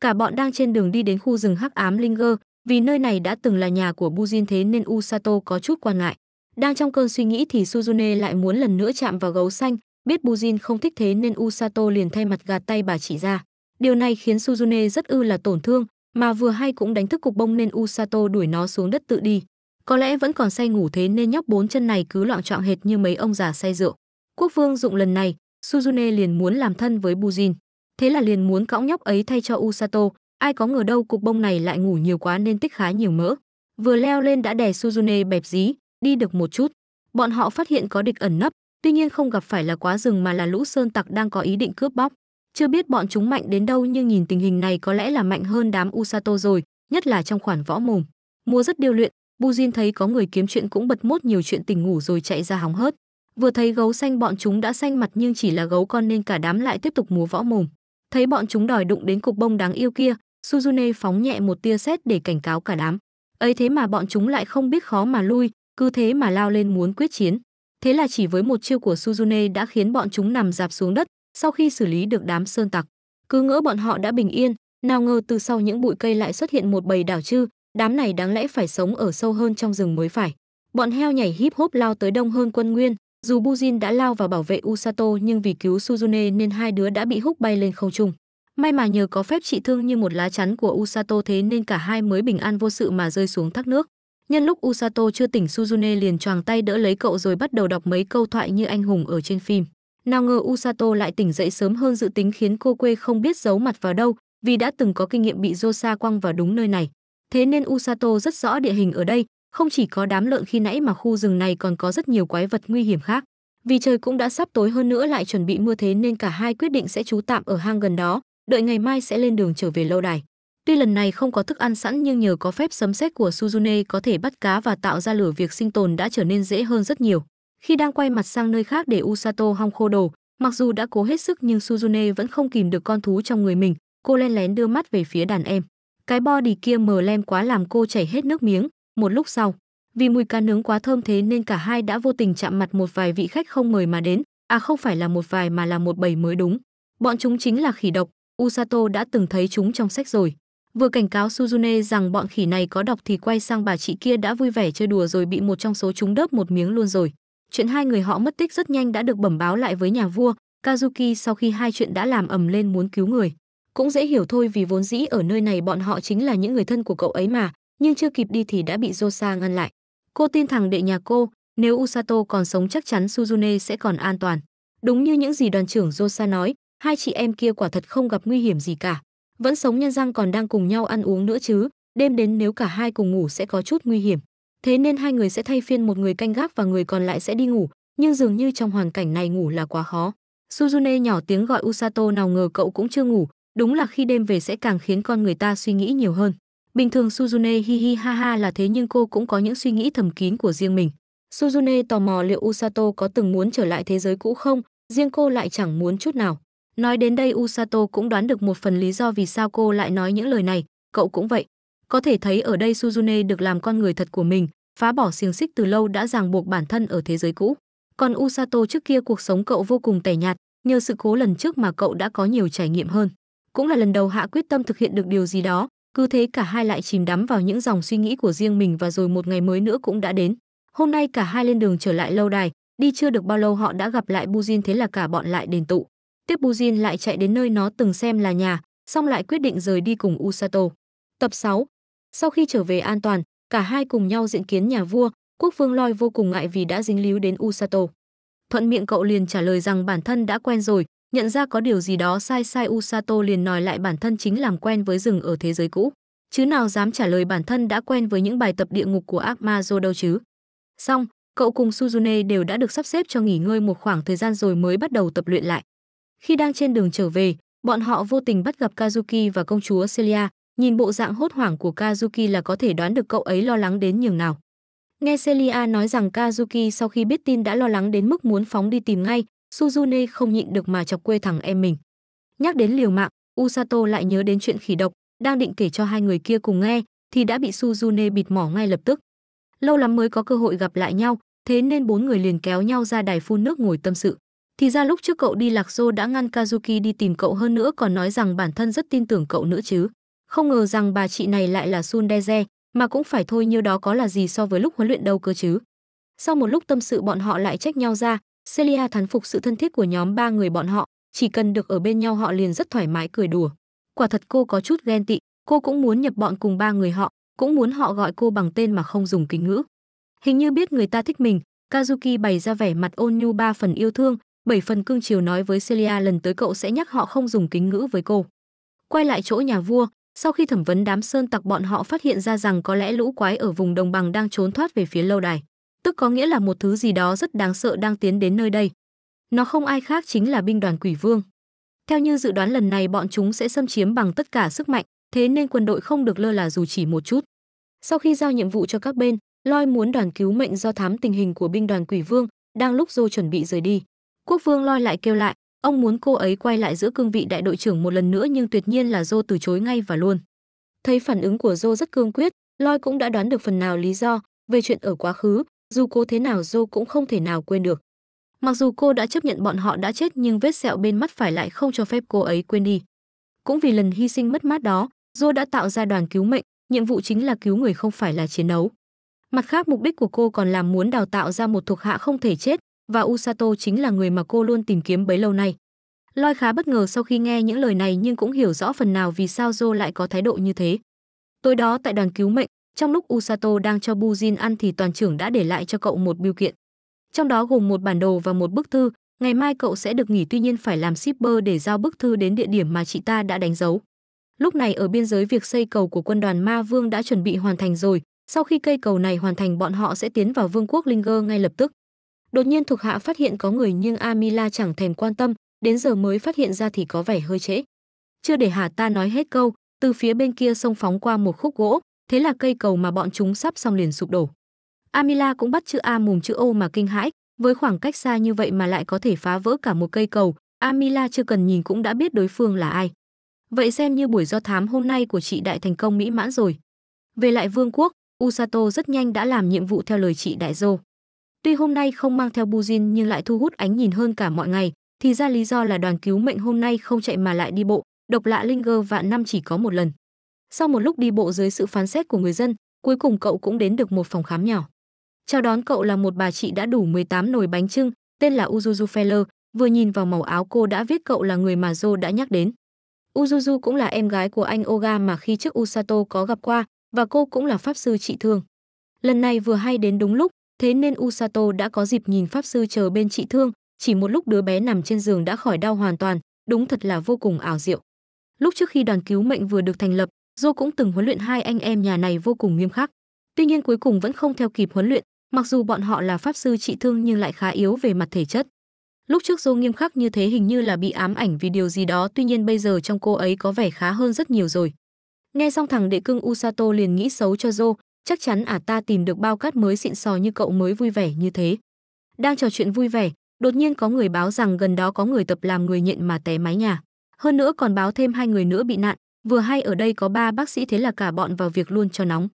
Cả bọn đang trên đường đi đến khu rừng hắc ám Linger, vì nơi này đã từng là nhà của Bujin thế nên Usato có chút quan ngại. Đang trong cơn suy nghĩ thì Suzune lại muốn lần nữa chạm vào gấu xanh, biết Bujin không thích thế nên Usato liền thay mặt gạt tay bà chỉ ra. Điều này khiến Suzune rất ư là tổn thương, mà vừa hay cũng đánh thức cục bông nên Usato đuổi nó xuống đất tự đi. Có lẽ vẫn còn say ngủ thế nên nhóc bốn chân này cứ loạn trọng hệt như mấy ông già say rượu. Quốc vương dụng lần này, Suzune liền muốn làm thân với Bujin. Thế là liền muốn cõng nhóc ấy thay cho Usato, Ai có ngờ đâu cục bông này lại ngủ nhiều quá nên tích khá nhiều mỡ. Vừa leo lên đã đè Suzune bẹp dí, đi được một chút. Bọn họ phát hiện có địch ẩn nấp, tuy nhiên không gặp phải là quá rừng mà là lũ sơn tặc đang có ý định cướp bóc. Chưa biết bọn chúng mạnh đến đâu nhưng nhìn tình hình này có lẽ là mạnh hơn đám Usato rồi, nhất là trong khoản võ mồm. Mua rất điêu luyện, Bujin thấy có người kiếm chuyện cũng bật mốt nhiều chuyện tình ngủ rồi chạy ra hóng hớt. Vừa thấy gấu xanh bọn chúng đã xanh mặt nhưng chỉ là gấu con nên cả đám lại tiếp tục múa võ mồm. Thấy bọn chúng đòi đụng đến cục bông đáng yêu kia, Suzune phóng nhẹ một tia sét để cảnh cáo cả đám. Ấy thế mà bọn chúng lại không biết khó mà lui, cứ thế mà lao lên muốn quyết chiến. Thế là chỉ với một chiêu của Suzune đã khiến bọn chúng nằm dạp xuống đất sau khi xử lý được đám sơn tặc. Cứ ngỡ bọn họ đã bình yên, nào ngờ từ sau những bụi cây lại xuất hiện một bầy đảo chư, đám này đáng lẽ phải sống ở sâu hơn trong rừng mới phải. Bọn heo nhảy híp hốp lao tới đông hơn quân nguyên, dù Bujin đã lao vào bảo vệ Usato nhưng vì cứu Suzune nên hai đứa đã bị hút bay lên không trung. May mà nhờ có phép trị thương như một lá chắn của Usato thế nên cả hai mới bình an vô sự mà rơi xuống thác nước. Nhân lúc Usato chưa tỉnh Suzune liền choàng tay đỡ lấy cậu rồi bắt đầu đọc mấy câu thoại như anh hùng ở trên phim. Nào ngờ Usato lại tỉnh dậy sớm hơn dự tính khiến cô quê không biết giấu mặt vào đâu vì đã từng có kinh nghiệm bị Rosa quăng vào đúng nơi này. Thế nên Usato rất rõ địa hình ở đây, không chỉ có đám lợn khi nãy mà khu rừng này còn có rất nhiều quái vật nguy hiểm khác. Vì trời cũng đã sắp tối hơn nữa lại chuẩn bị mưa thế nên cả hai quyết định sẽ trú tạm ở hang gần đó, đợi ngày mai sẽ lên đường trở về lâu đài. Tuy lần này không có thức ăn sẵn nhưng nhờ có phép sấm sét của Suzune có thể bắt cá và tạo ra lửa việc sinh tồn đã trở nên dễ hơn rất nhiều. Khi đang quay mặt sang nơi khác để Usato hong khô đồ, mặc dù đã cố hết sức nhưng Suzune vẫn không kìm được con thú trong người mình, cô len lén đưa mắt về phía đàn em. Cái body kia mờ lem quá làm cô chảy hết nước miếng, một lúc sau, vì mùi cá nướng quá thơm thế nên cả hai đã vô tình chạm mặt một vài vị khách không mời mà đến, à không phải là một vài mà là một bầy mới đúng. Bọn chúng chính là khỉ độc, Usato đã từng thấy chúng trong sách rồi. Vừa cảnh cáo Suzune rằng bọn khỉ này có độc thì quay sang bà chị kia đã vui vẻ chơi đùa rồi bị một trong số chúng đớp một miếng luôn rồi. Chuyện hai người họ mất tích rất nhanh đã được bẩm báo lại với nhà vua, Kazuki sau khi hai chuyện đã làm ầm lên muốn cứu người. Cũng dễ hiểu thôi vì vốn dĩ ở nơi này bọn họ chính là những người thân của cậu ấy mà, nhưng chưa kịp đi thì đã bị Josa ngăn lại. Cô tin thằng đệ nhà cô, nếu Usato còn sống chắc chắn Suzune sẽ còn an toàn. Đúng như những gì đoàn trưởng Josa nói, hai chị em kia quả thật không gặp nguy hiểm gì cả. Vẫn sống nhân răng còn đang cùng nhau ăn uống nữa chứ, đêm đến nếu cả hai cùng ngủ sẽ có chút nguy hiểm. Thế nên hai người sẽ thay phiên một người canh gác và người còn lại sẽ đi ngủ, nhưng dường như trong hoàn cảnh này ngủ là quá khó. Suzune nhỏ tiếng gọi Usato nào ngờ cậu cũng chưa ngủ, đúng là khi đêm về sẽ càng khiến con người ta suy nghĩ nhiều hơn. Bình thường Suzune hi hi ha ha là thế nhưng cô cũng có những suy nghĩ thầm kín của riêng mình. Suzune tò mò liệu Usato có từng muốn trở lại thế giới cũ không, riêng cô lại chẳng muốn chút nào. Nói đến đây Usato cũng đoán được một phần lý do vì sao cô lại nói những lời này, cậu cũng vậy. Có thể thấy ở đây Suzune được làm con người thật của mình, phá bỏ xiềng xích từ lâu đã ràng buộc bản thân ở thế giới cũ. Còn Usato trước kia cuộc sống cậu vô cùng tẻ nhạt, nhờ sự cố lần trước mà cậu đã có nhiều trải nghiệm hơn. Cũng là lần đầu hạ quyết tâm thực hiện được điều gì đó, cứ thế cả hai lại chìm đắm vào những dòng suy nghĩ của riêng mình và rồi một ngày mới nữa cũng đã đến. Hôm nay cả hai lên đường trở lại lâu đài, đi chưa được bao lâu họ đã gặp lại Bujin thế là cả bọn lại đền tụ. Tiếp Bujin lại chạy đến nơi nó từng xem là nhà, xong lại quyết định rời đi cùng Usato. Tập 6 Sau khi trở về an toàn, cả hai cùng nhau diện kiến nhà vua, quốc vương Loi vô cùng ngại vì đã dính líu đến Usato. Thuận miệng cậu liền trả lời rằng bản thân đã quen rồi, nhận ra có điều gì đó sai sai Usato liền nói lại bản thân chính làm quen với rừng ở thế giới cũ. Chứ nào dám trả lời bản thân đã quen với những bài tập địa ngục của ác ma đâu chứ. Xong, cậu cùng Suzune đều đã được sắp xếp cho nghỉ ngơi một khoảng thời gian rồi mới bắt đầu tập luyện lại. Khi đang trên đường trở về, bọn họ vô tình bắt gặp Kazuki và công chúa Celia, nhìn bộ dạng hốt hoảng của Kazuki là có thể đoán được cậu ấy lo lắng đến nhường nào. Nghe Celia nói rằng Kazuki sau khi biết tin đã lo lắng đến mức muốn phóng đi tìm ngay, Suzune không nhịn được mà chọc quê thằng em mình. Nhắc đến liều mạng, Usato lại nhớ đến chuyện khỉ độc, đang định kể cho hai người kia cùng nghe, thì đã bị Suzune bịt mỏ ngay lập tức. Lâu lắm mới có cơ hội gặp lại nhau, thế nên bốn người liền kéo nhau ra đài phun nước ngồi tâm sự. Thì ra lúc trước cậu đi lạc xô đã ngăn Kazuki đi tìm cậu hơn nữa còn nói rằng bản thân rất tin tưởng cậu nữa chứ. Không ngờ rằng bà chị này lại là Sun Deze, mà cũng phải thôi như đó có là gì so với lúc huấn luyện đâu cơ chứ. Sau một lúc tâm sự bọn họ lại trách nhau ra, Celia thán phục sự thân thiết của nhóm ba người bọn họ, chỉ cần được ở bên nhau họ liền rất thoải mái cười đùa. Quả thật cô có chút ghen tị, cô cũng muốn nhập bọn cùng ba người họ, cũng muốn họ gọi cô bằng tên mà không dùng kính ngữ. Hình như biết người ta thích mình, Kazuki bày ra vẻ mặt ôn nhu ba phần yêu thương, bảy phần cương triều nói với Celia lần tới cậu sẽ nhắc họ không dùng kính ngữ với cô. Quay lại chỗ nhà vua, sau khi thẩm vấn đám sơn tặc bọn họ phát hiện ra rằng có lẽ lũ quái ở vùng đồng bằng đang trốn thoát về phía lâu đài, tức có nghĩa là một thứ gì đó rất đáng sợ đang tiến đến nơi đây. Nó không ai khác chính là binh đoàn Quỷ Vương. Theo như dự đoán lần này bọn chúng sẽ xâm chiếm bằng tất cả sức mạnh, thế nên quân đội không được lơ là dù chỉ một chút. Sau khi giao nhiệm vụ cho các bên, Loi muốn đoàn cứu mệnh do thám tình hình của binh đoàn Quỷ Vương, đang lúc Dô chuẩn bị rời đi quốc vương loi lại kêu lại ông muốn cô ấy quay lại giữa cương vị đại đội trưởng một lần nữa nhưng tuyệt nhiên là dô từ chối ngay và luôn thấy phản ứng của dô rất cương quyết loi cũng đã đoán được phần nào lý do về chuyện ở quá khứ dù cô thế nào dô cũng không thể nào quên được mặc dù cô đã chấp nhận bọn họ đã chết nhưng vết sẹo bên mắt phải lại không cho phép cô ấy quên đi cũng vì lần hy sinh mất mát đó dô đã tạo ra đoàn cứu mệnh nhiệm vụ chính là cứu người không phải là chiến đấu mặt khác mục đích của cô còn là muốn đào tạo ra một thuộc hạ không thể chết và Usato chính là người mà cô luôn tìm kiếm bấy lâu nay. Loi khá bất ngờ sau khi nghe những lời này nhưng cũng hiểu rõ phần nào vì sao Jo lại có thái độ như thế. Tối đó tại đoàn cứu mệnh, trong lúc Usato đang cho Bujin ăn thì toàn trưởng đã để lại cho cậu một biêu kiện. Trong đó gồm một bản đồ và một bức thư, ngày mai cậu sẽ được nghỉ tuy nhiên phải làm shipper để giao bức thư đến địa điểm mà chị ta đã đánh dấu. Lúc này ở biên giới việc xây cầu của quân đoàn Ma Vương đã chuẩn bị hoàn thành rồi, sau khi cây cầu này hoàn thành bọn họ sẽ tiến vào vương quốc Linger ngay lập tức. Đột nhiên thuộc hạ phát hiện có người nhưng Amila chẳng thèm quan tâm, đến giờ mới phát hiện ra thì có vẻ hơi trễ. Chưa để Hà ta nói hết câu, từ phía bên kia sông phóng qua một khúc gỗ, thế là cây cầu mà bọn chúng sắp xong liền sụp đổ. Amila cũng bắt chữ A mùng chữ O mà kinh hãi, với khoảng cách xa như vậy mà lại có thể phá vỡ cả một cây cầu, Amila chưa cần nhìn cũng đã biết đối phương là ai. Vậy xem như buổi do thám hôm nay của chị đại thành công mỹ mãn rồi. Về lại vương quốc, Usato rất nhanh đã làm nhiệm vụ theo lời chị đại dô. Tuy hôm nay không mang theo buzin nhưng lại thu hút ánh nhìn hơn cả mọi ngày, thì ra lý do là đoàn cứu mệnh hôm nay không chạy mà lại đi bộ, độc lạ Linger vạn năm chỉ có một lần. Sau một lúc đi bộ dưới sự phán xét của người dân, cuối cùng cậu cũng đến được một phòng khám nhỏ. Chào đón cậu là một bà chị đã đủ 18 nồi bánh trưng, tên là Uzuzu Feller, vừa nhìn vào màu áo cô đã viết cậu là người mà Jo đã nhắc đến. Uzuzu cũng là em gái của anh Oga mà khi trước Usato có gặp qua, và cô cũng là pháp sư trị thương. Lần này vừa hay đến đúng lúc, Thế nên Usato đã có dịp nhìn pháp sư chờ bên chị thương, chỉ một lúc đứa bé nằm trên giường đã khỏi đau hoàn toàn, đúng thật là vô cùng ảo diệu. Lúc trước khi đoàn cứu mệnh vừa được thành lập, Dô cũng từng huấn luyện hai anh em nhà này vô cùng nghiêm khắc. Tuy nhiên cuối cùng vẫn không theo kịp huấn luyện, mặc dù bọn họ là pháp sư trị thương nhưng lại khá yếu về mặt thể chất. Lúc trước Dô nghiêm khắc như thế hình như là bị ám ảnh vì điều gì đó, tuy nhiên bây giờ trong cô ấy có vẻ khá hơn rất nhiều rồi. Nghe xong thằng đệ cưng Usato liền nghĩ xấu cho Dô, chắc chắn ả à ta tìm được bao cát mới xịn sò như cậu mới vui vẻ như thế. Đang trò chuyện vui vẻ, đột nhiên có người báo rằng gần đó có người tập làm người nhện mà té mái nhà. Hơn nữa còn báo thêm hai người nữa bị nạn, vừa hay ở đây có ba bác sĩ thế là cả bọn vào việc luôn cho nóng.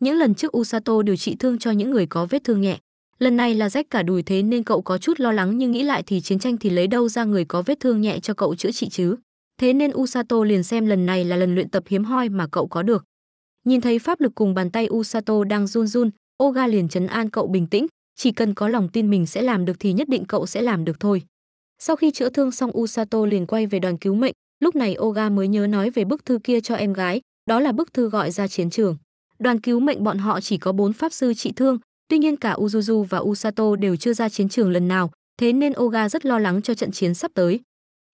Những lần trước Usato điều trị thương cho những người có vết thương nhẹ. Lần này là rách cả đùi thế nên cậu có chút lo lắng nhưng nghĩ lại thì chiến tranh thì lấy đâu ra người có vết thương nhẹ cho cậu chữa trị chứ. Thế nên Usato liền xem lần này là lần luyện tập hiếm hoi mà cậu có được. Nhìn thấy pháp lực cùng bàn tay Usato đang run run, Oga liền chấn an cậu bình tĩnh, chỉ cần có lòng tin mình sẽ làm được thì nhất định cậu sẽ làm được thôi. Sau khi chữa thương xong Usato liền quay về đoàn cứu mệnh, lúc này Oga mới nhớ nói về bức thư kia cho em gái, đó là bức thư gọi ra chiến trường. Đoàn cứu mệnh bọn họ chỉ có 4 pháp sư trị thương, tuy nhiên cả Uzuzu và Usato đều chưa ra chiến trường lần nào, thế nên Oga rất lo lắng cho trận chiến sắp tới.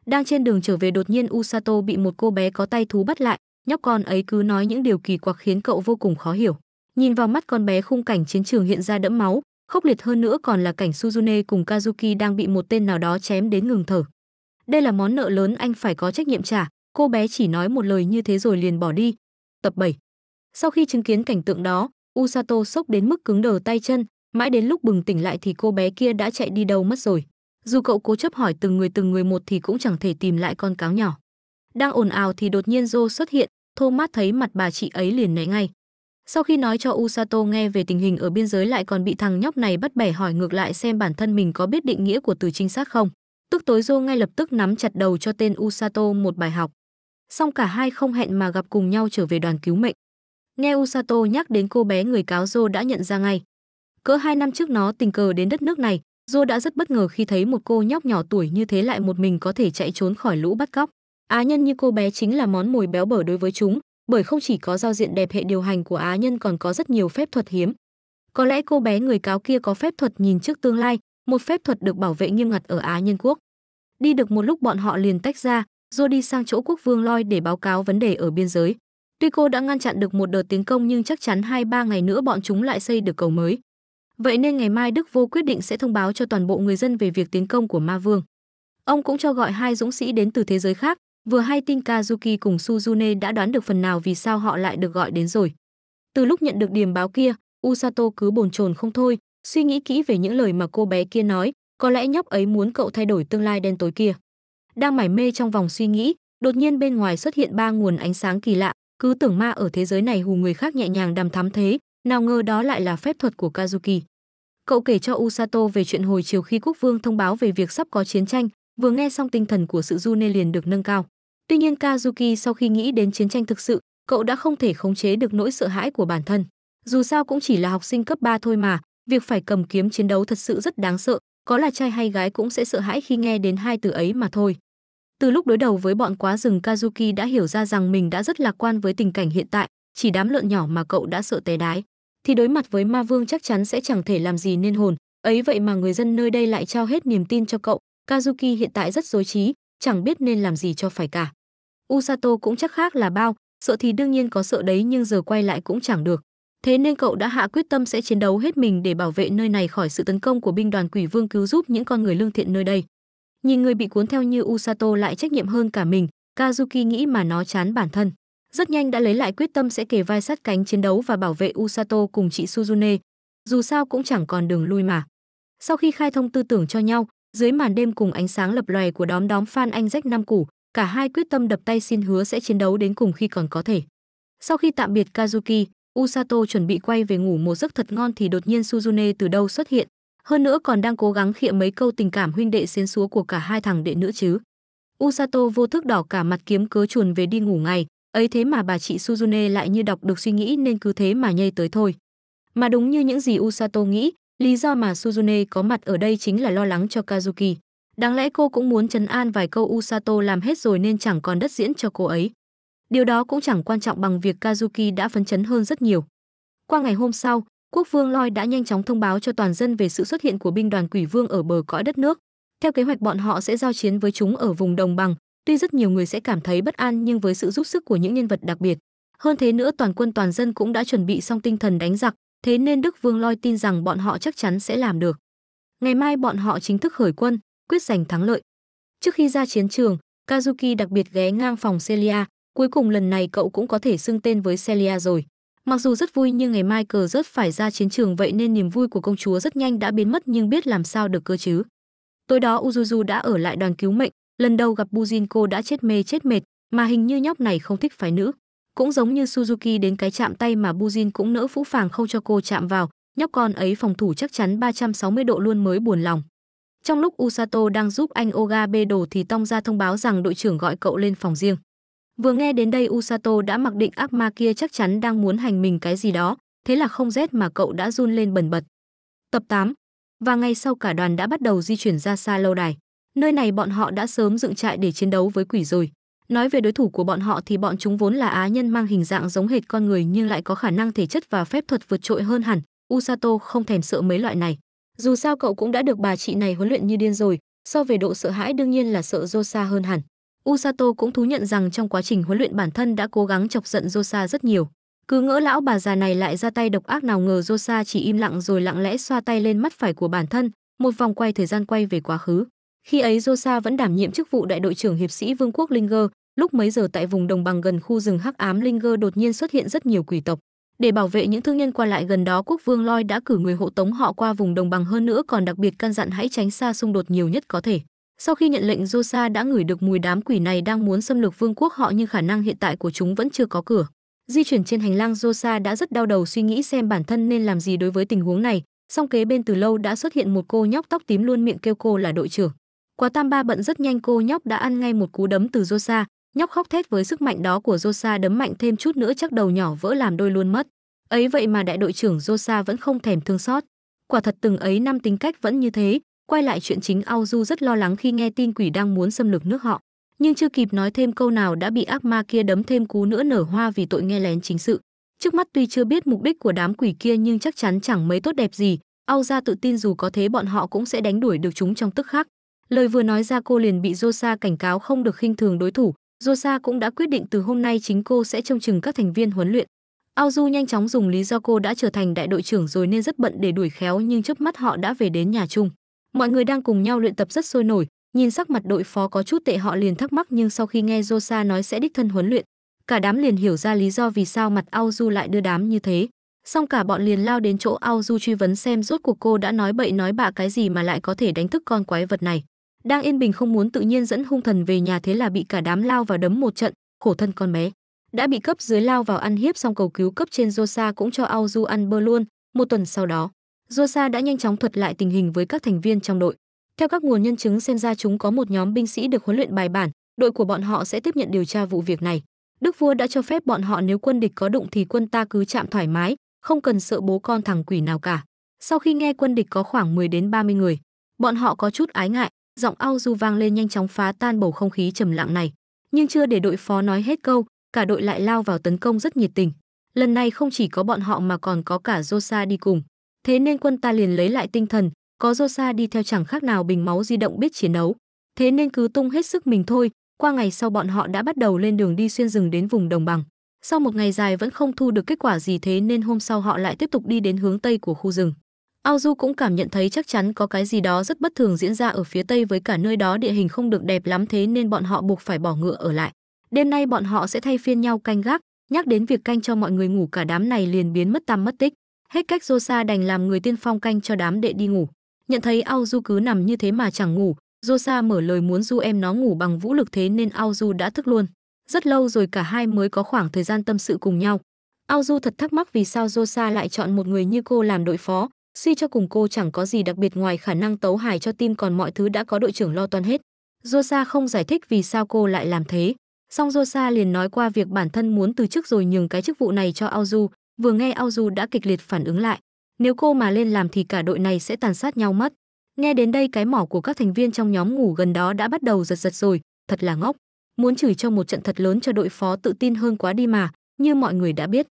Đang trên đường trở về đột nhiên Usato bị một cô bé có tay thú bắt lại, nhóc con ấy cứ nói những điều kỳ quặc khiến cậu vô cùng khó hiểu. Nhìn vào mắt con bé khung cảnh chiến trường hiện ra đẫm máu, khốc liệt hơn nữa còn là cảnh Suzune cùng Kazuki đang bị một tên nào đó chém đến ngừng thở. Đây là món nợ lớn anh phải có trách nhiệm trả, cô bé chỉ nói một lời như thế rồi liền bỏ đi. Tập 7 Sau khi chứng kiến cảnh tượng đó, Usato sốc đến mức cứng đờ tay chân, mãi đến lúc bừng tỉnh lại thì cô bé kia đã chạy đi đâu mất rồi. Dù cậu cố chấp hỏi từng người từng người một thì cũng chẳng thể tìm lại con cáo nhỏ. Đang ồn ào thì đột nhiên Jo xuất hiện, Thomas thấy mặt bà chị ấy liền né ngay. Sau khi nói cho Usato nghe về tình hình ở biên giới lại còn bị thằng nhóc này bắt bẻ hỏi ngược lại xem bản thân mình có biết định nghĩa của từ trinh sát không. Tức tối Dô ngay lập tức nắm chặt đầu cho tên Usato một bài học. Xong cả hai không hẹn mà gặp cùng nhau trở về đoàn cứu mệnh. Nghe Usato nhắc đến cô bé người cáo Dô đã nhận ra ngay. Cỡ hai năm trước nó tình cờ đến đất nước này, Dô đã rất bất ngờ khi thấy một cô nhóc nhỏ tuổi như thế lại một mình có thể chạy trốn khỏi lũ bắt cóc. Á nhân như cô bé chính là món mồi béo bở đối với chúng, bởi không chỉ có giao diện đẹp hệ điều hành của Á nhân còn có rất nhiều phép thuật hiếm. Có lẽ cô bé người cáo kia có phép thuật nhìn trước tương lai, một phép thuật được bảo vệ nghiêm ngặt ở Á nhân quốc. Đi được một lúc bọn họ liền tách ra, rồi đi sang chỗ quốc vương Loi để báo cáo vấn đề ở biên giới. Tuy cô đã ngăn chặn được một đợt tiến công nhưng chắc chắn hai ba ngày nữa bọn chúng lại xây được cầu mới. Vậy nên ngày mai Đức Vô quyết định sẽ thông báo cho toàn bộ người dân về việc tiến công của Ma Vương. Ông cũng cho gọi hai dũng sĩ đến từ thế giới khác, Vừa hay tin Kazuki cùng Suzune đã đoán được phần nào vì sao họ lại được gọi đến rồi. Từ lúc nhận được điểm báo kia, Usato cứ bồn chồn không thôi, suy nghĩ kỹ về những lời mà cô bé kia nói, có lẽ nhóc ấy muốn cậu thay đổi tương lai đen tối kia. Đang mải mê trong vòng suy nghĩ, đột nhiên bên ngoài xuất hiện ba nguồn ánh sáng kỳ lạ, cứ tưởng ma ở thế giới này hù người khác nhẹ nhàng đàm thắm thế, nào ngờ đó lại là phép thuật của Kazuki. Cậu kể cho Usato về chuyện hồi chiều khi quốc vương thông báo về việc sắp có chiến tranh, vừa nghe xong tinh thần của sự du liền được nâng cao. Tuy nhiên Kazuki sau khi nghĩ đến chiến tranh thực sự, cậu đã không thể khống chế được nỗi sợ hãi của bản thân. Dù sao cũng chỉ là học sinh cấp 3 thôi mà, việc phải cầm kiếm chiến đấu thật sự rất đáng sợ, có là trai hay gái cũng sẽ sợ hãi khi nghe đến hai từ ấy mà thôi. Từ lúc đối đầu với bọn quá rừng Kazuki đã hiểu ra rằng mình đã rất lạc quan với tình cảnh hiện tại, chỉ đám lợn nhỏ mà cậu đã sợ té đái. Thì đối mặt với ma vương chắc chắn sẽ chẳng thể làm gì nên hồn, ấy vậy mà người dân nơi đây lại trao hết niềm tin cho cậu, Kazuki hiện tại rất rối trí, chẳng biết nên làm gì cho phải cả. Usato cũng chắc khác là bao, sợ thì đương nhiên có sợ đấy nhưng giờ quay lại cũng chẳng được. Thế nên cậu đã hạ quyết tâm sẽ chiến đấu hết mình để bảo vệ nơi này khỏi sự tấn công của binh đoàn quỷ vương cứu giúp những con người lương thiện nơi đây. Nhìn người bị cuốn theo như Usato lại trách nhiệm hơn cả mình, Kazuki nghĩ mà nó chán bản thân. Rất nhanh đã lấy lại quyết tâm sẽ kề vai sát cánh chiến đấu và bảo vệ Usato cùng chị Suzune. Dù sao cũng chẳng còn đường lui mà. Sau khi khai thông tư tưởng cho nhau, dưới màn đêm cùng ánh sáng lập lòe của đóm đóm fan anh rách năm củ, cả hai quyết tâm đập tay xin hứa sẽ chiến đấu đến cùng khi còn có thể. Sau khi tạm biệt Kazuki, Usato chuẩn bị quay về ngủ một giấc thật ngon thì đột nhiên Suzune từ đâu xuất hiện, hơn nữa còn đang cố gắng khịa mấy câu tình cảm huynh đệ xến xúa của cả hai thằng đệ nữ chứ. Usato vô thức đỏ cả mặt kiếm cớ chuồn về đi ngủ ngay, ấy thế mà bà chị Suzune lại như đọc được suy nghĩ nên cứ thế mà nhây tới thôi. Mà đúng như những gì Usato nghĩ, lý do mà Suzune có mặt ở đây chính là lo lắng cho Kazuki. Đáng lẽ cô cũng muốn trấn an vài câu Usato làm hết rồi nên chẳng còn đất diễn cho cô ấy. Điều đó cũng chẳng quan trọng bằng việc Kazuki đã phấn chấn hơn rất nhiều. Qua ngày hôm sau, quốc vương Loi đã nhanh chóng thông báo cho toàn dân về sự xuất hiện của binh đoàn quỷ vương ở bờ cõi đất nước. Theo kế hoạch bọn họ sẽ giao chiến với chúng ở vùng đồng bằng, tuy rất nhiều người sẽ cảm thấy bất an nhưng với sự giúp sức của những nhân vật đặc biệt. Hơn thế nữa toàn quân toàn dân cũng đã chuẩn bị xong tinh thần đánh giặc, thế nên Đức Vương Loi tin rằng bọn họ chắc chắn sẽ làm được. Ngày mai bọn họ chính thức khởi quân, quyết giành thắng lợi. Trước khi ra chiến trường, Kazuki đặc biệt ghé ngang phòng Celia, cuối cùng lần này cậu cũng có thể xưng tên với Celia rồi. Mặc dù rất vui nhưng ngày mai cờ rớt phải ra chiến trường vậy nên niềm vui của công chúa rất nhanh đã biến mất nhưng biết làm sao được cơ chứ. Tối đó Uzuzu đã ở lại đoàn cứu mệnh, lần đầu gặp Bujin cô đã chết mê chết mệt, mà hình như nhóc này không thích phái nữ. Cũng giống như Suzuki đến cái chạm tay mà Bujin cũng nỡ phũ phàng không cho cô chạm vào, nhóc con ấy phòng thủ chắc chắn 360 độ luôn mới buồn lòng. Trong lúc Usato đang giúp anh Oga bê đồ thì tong ra thông báo rằng đội trưởng gọi cậu lên phòng riêng. Vừa nghe đến đây Usato đã mặc định ác ma kia chắc chắn đang muốn hành mình cái gì đó, thế là không rét mà cậu đã run lên bần bật. Tập 8 Và ngay sau cả đoàn đã bắt đầu di chuyển ra xa lâu đài. Nơi này bọn họ đã sớm dựng trại để chiến đấu với quỷ rồi. Nói về đối thủ của bọn họ thì bọn chúng vốn là á nhân mang hình dạng giống hệt con người nhưng lại có khả năng thể chất và phép thuật vượt trội hơn hẳn. Usato không thèm sợ mấy loại này. Dù sao cậu cũng đã được bà chị này huấn luyện như điên rồi, so về độ sợ hãi đương nhiên là sợ Rosa hơn hẳn. Usato cũng thú nhận rằng trong quá trình huấn luyện bản thân đã cố gắng chọc giận Rosa rất nhiều. Cứ ngỡ lão bà già này lại ra tay độc ác nào ngờ Rosa chỉ im lặng rồi lặng lẽ xoa tay lên mắt phải của bản thân, một vòng quay thời gian quay về quá khứ. Khi ấy Rosa vẫn đảm nhiệm chức vụ đại đội trưởng hiệp sĩ Vương quốc Linger, lúc mấy giờ tại vùng đồng bằng gần khu rừng hắc ám Linger đột nhiên xuất hiện rất nhiều quỷ tộc, để bảo vệ những thương nhân qua lại gần đó, quốc vương Loi đã cử người hộ tống họ qua vùng đồng bằng hơn nữa còn đặc biệt căn dặn hãy tránh xa xung đột nhiều nhất có thể. Sau khi nhận lệnh Josa đã ngửi được mùi đám quỷ này đang muốn xâm lược vương quốc họ nhưng khả năng hiện tại của chúng vẫn chưa có cửa. Di chuyển trên hành lang Josa đã rất đau đầu suy nghĩ xem bản thân nên làm gì đối với tình huống này, song kế bên từ lâu đã xuất hiện một cô nhóc tóc tím luôn miệng kêu cô là đội trưởng. Quả tam ba bận rất nhanh cô nhóc đã ăn ngay một cú đấm từ Josa, Nhóc khóc thét với sức mạnh đó của Rosa đấm mạnh thêm chút nữa chắc đầu nhỏ vỡ làm đôi luôn mất. Ấy vậy mà đại đội trưởng Rosa vẫn không thèm thương xót. Quả thật từng ấy năm tính cách vẫn như thế, quay lại chuyện chính Ao Du rất lo lắng khi nghe tin quỷ đang muốn xâm lược nước họ, nhưng chưa kịp nói thêm câu nào đã bị ác ma kia đấm thêm cú nữa nở hoa vì tội nghe lén chính sự. Trước mắt tuy chưa biết mục đích của đám quỷ kia nhưng chắc chắn chẳng mấy tốt đẹp gì, Ao ra tự tin dù có thế bọn họ cũng sẽ đánh đuổi được chúng trong tức khắc. Lời vừa nói ra cô liền bị Rosa cảnh cáo không được khinh thường đối thủ, Rosa cũng đã quyết định từ hôm nay chính cô sẽ trông chừng các thành viên huấn luyện. Aoju nhanh chóng dùng lý do cô đã trở thành đại đội trưởng rồi nên rất bận để đuổi khéo nhưng chớp mắt họ đã về đến nhà chung. Mọi người đang cùng nhau luyện tập rất sôi nổi, nhìn sắc mặt đội phó có chút tệ họ liền thắc mắc nhưng sau khi nghe Rosa nói sẽ đích thân huấn luyện, cả đám liền hiểu ra lý do vì sao mặt Aoju lại đưa đám như thế. Xong cả bọn liền lao đến chỗ Aoju truy vấn xem rốt cuộc cô đã nói bậy nói bạ cái gì mà lại có thể đánh thức con quái vật này. Đang yên bình không muốn tự nhiên dẫn hung thần về nhà thế là bị cả đám lao vào đấm một trận, khổ thân con bé. Đã bị cấp dưới lao vào ăn hiếp xong cầu cứu cấp trên Rosa cũng cho Ao Du ăn bơ luôn, một tuần sau đó. Rosa đã nhanh chóng thuật lại tình hình với các thành viên trong đội. Theo các nguồn nhân chứng xem ra chúng có một nhóm binh sĩ được huấn luyện bài bản, đội của bọn họ sẽ tiếp nhận điều tra vụ việc này. Đức vua đã cho phép bọn họ nếu quân địch có đụng thì quân ta cứ chạm thoải mái, không cần sợ bố con thằng quỷ nào cả. Sau khi nghe quân địch có khoảng 10 đến 30 người, bọn họ có chút ái ngại, giọng au du vang lên nhanh chóng phá tan bầu không khí trầm lặng này nhưng chưa để đội phó nói hết câu cả đội lại lao vào tấn công rất nhiệt tình lần này không chỉ có bọn họ mà còn có cả rosa đi cùng thế nên quân ta liền lấy lại tinh thần có rosa đi theo chẳng khác nào bình máu di động biết chiến đấu thế nên cứ tung hết sức mình thôi qua ngày sau bọn họ đã bắt đầu lên đường đi xuyên rừng đến vùng đồng bằng sau một ngày dài vẫn không thu được kết quả gì thế nên hôm sau họ lại tiếp tục đi đến hướng tây của khu rừng Ao Du cũng cảm nhận thấy chắc chắn có cái gì đó rất bất thường diễn ra ở phía Tây với cả nơi đó địa hình không được đẹp lắm thế nên bọn họ buộc phải bỏ ngựa ở lại. Đêm nay bọn họ sẽ thay phiên nhau canh gác, nhắc đến việc canh cho mọi người ngủ cả đám này liền biến mất tăm mất tích. Hết cách Rosa đành làm người tiên phong canh cho đám đệ đi ngủ. Nhận thấy Ao Du cứ nằm như thế mà chẳng ngủ, Rosa mở lời muốn Du em nó ngủ bằng vũ lực thế nên Ao Du đã thức luôn. Rất lâu rồi cả hai mới có khoảng thời gian tâm sự cùng nhau. Ao Du thật thắc mắc vì sao Rosa lại chọn một người như cô làm đội phó, Suy cho cùng cô chẳng có gì đặc biệt ngoài khả năng tấu hài cho tim còn mọi thứ đã có đội trưởng lo toan hết. Rosa không giải thích vì sao cô lại làm thế. Song Rosa liền nói qua việc bản thân muốn từ chức rồi nhường cái chức vụ này cho Aoju, vừa nghe Aoju đã kịch liệt phản ứng lại. Nếu cô mà lên làm thì cả đội này sẽ tàn sát nhau mất. Nghe đến đây cái mỏ của các thành viên trong nhóm ngủ gần đó đã bắt đầu giật giật rồi, thật là ngốc. Muốn chửi cho một trận thật lớn cho đội phó tự tin hơn quá đi mà, như mọi người đã biết,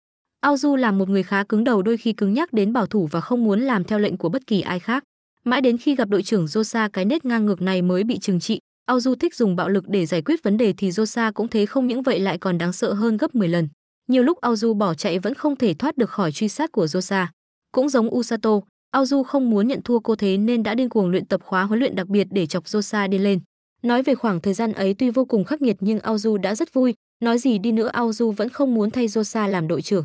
Ao Du là một người khá cứng đầu đôi khi cứng nhắc đến bảo thủ và không muốn làm theo lệnh của bất kỳ ai khác. Mãi đến khi gặp đội trưởng Rosa, cái nết ngang ngược này mới bị trừng trị. Ao Du thích dùng bạo lực để giải quyết vấn đề thì Rosa cũng thế không những vậy lại còn đáng sợ hơn gấp 10 lần. Nhiều lúc Ao Du bỏ chạy vẫn không thể thoát được khỏi truy sát của Rosa. Cũng giống Usato, Ao Du không muốn nhận thua cô thế nên đã điên cuồng luyện tập khóa huấn luyện đặc biệt để chọc Rosa đi lên. Nói về khoảng thời gian ấy tuy vô cùng khắc nghiệt nhưng Ao Du đã rất vui, nói gì đi nữa Ao Du vẫn không muốn thay Rosa làm đội trưởng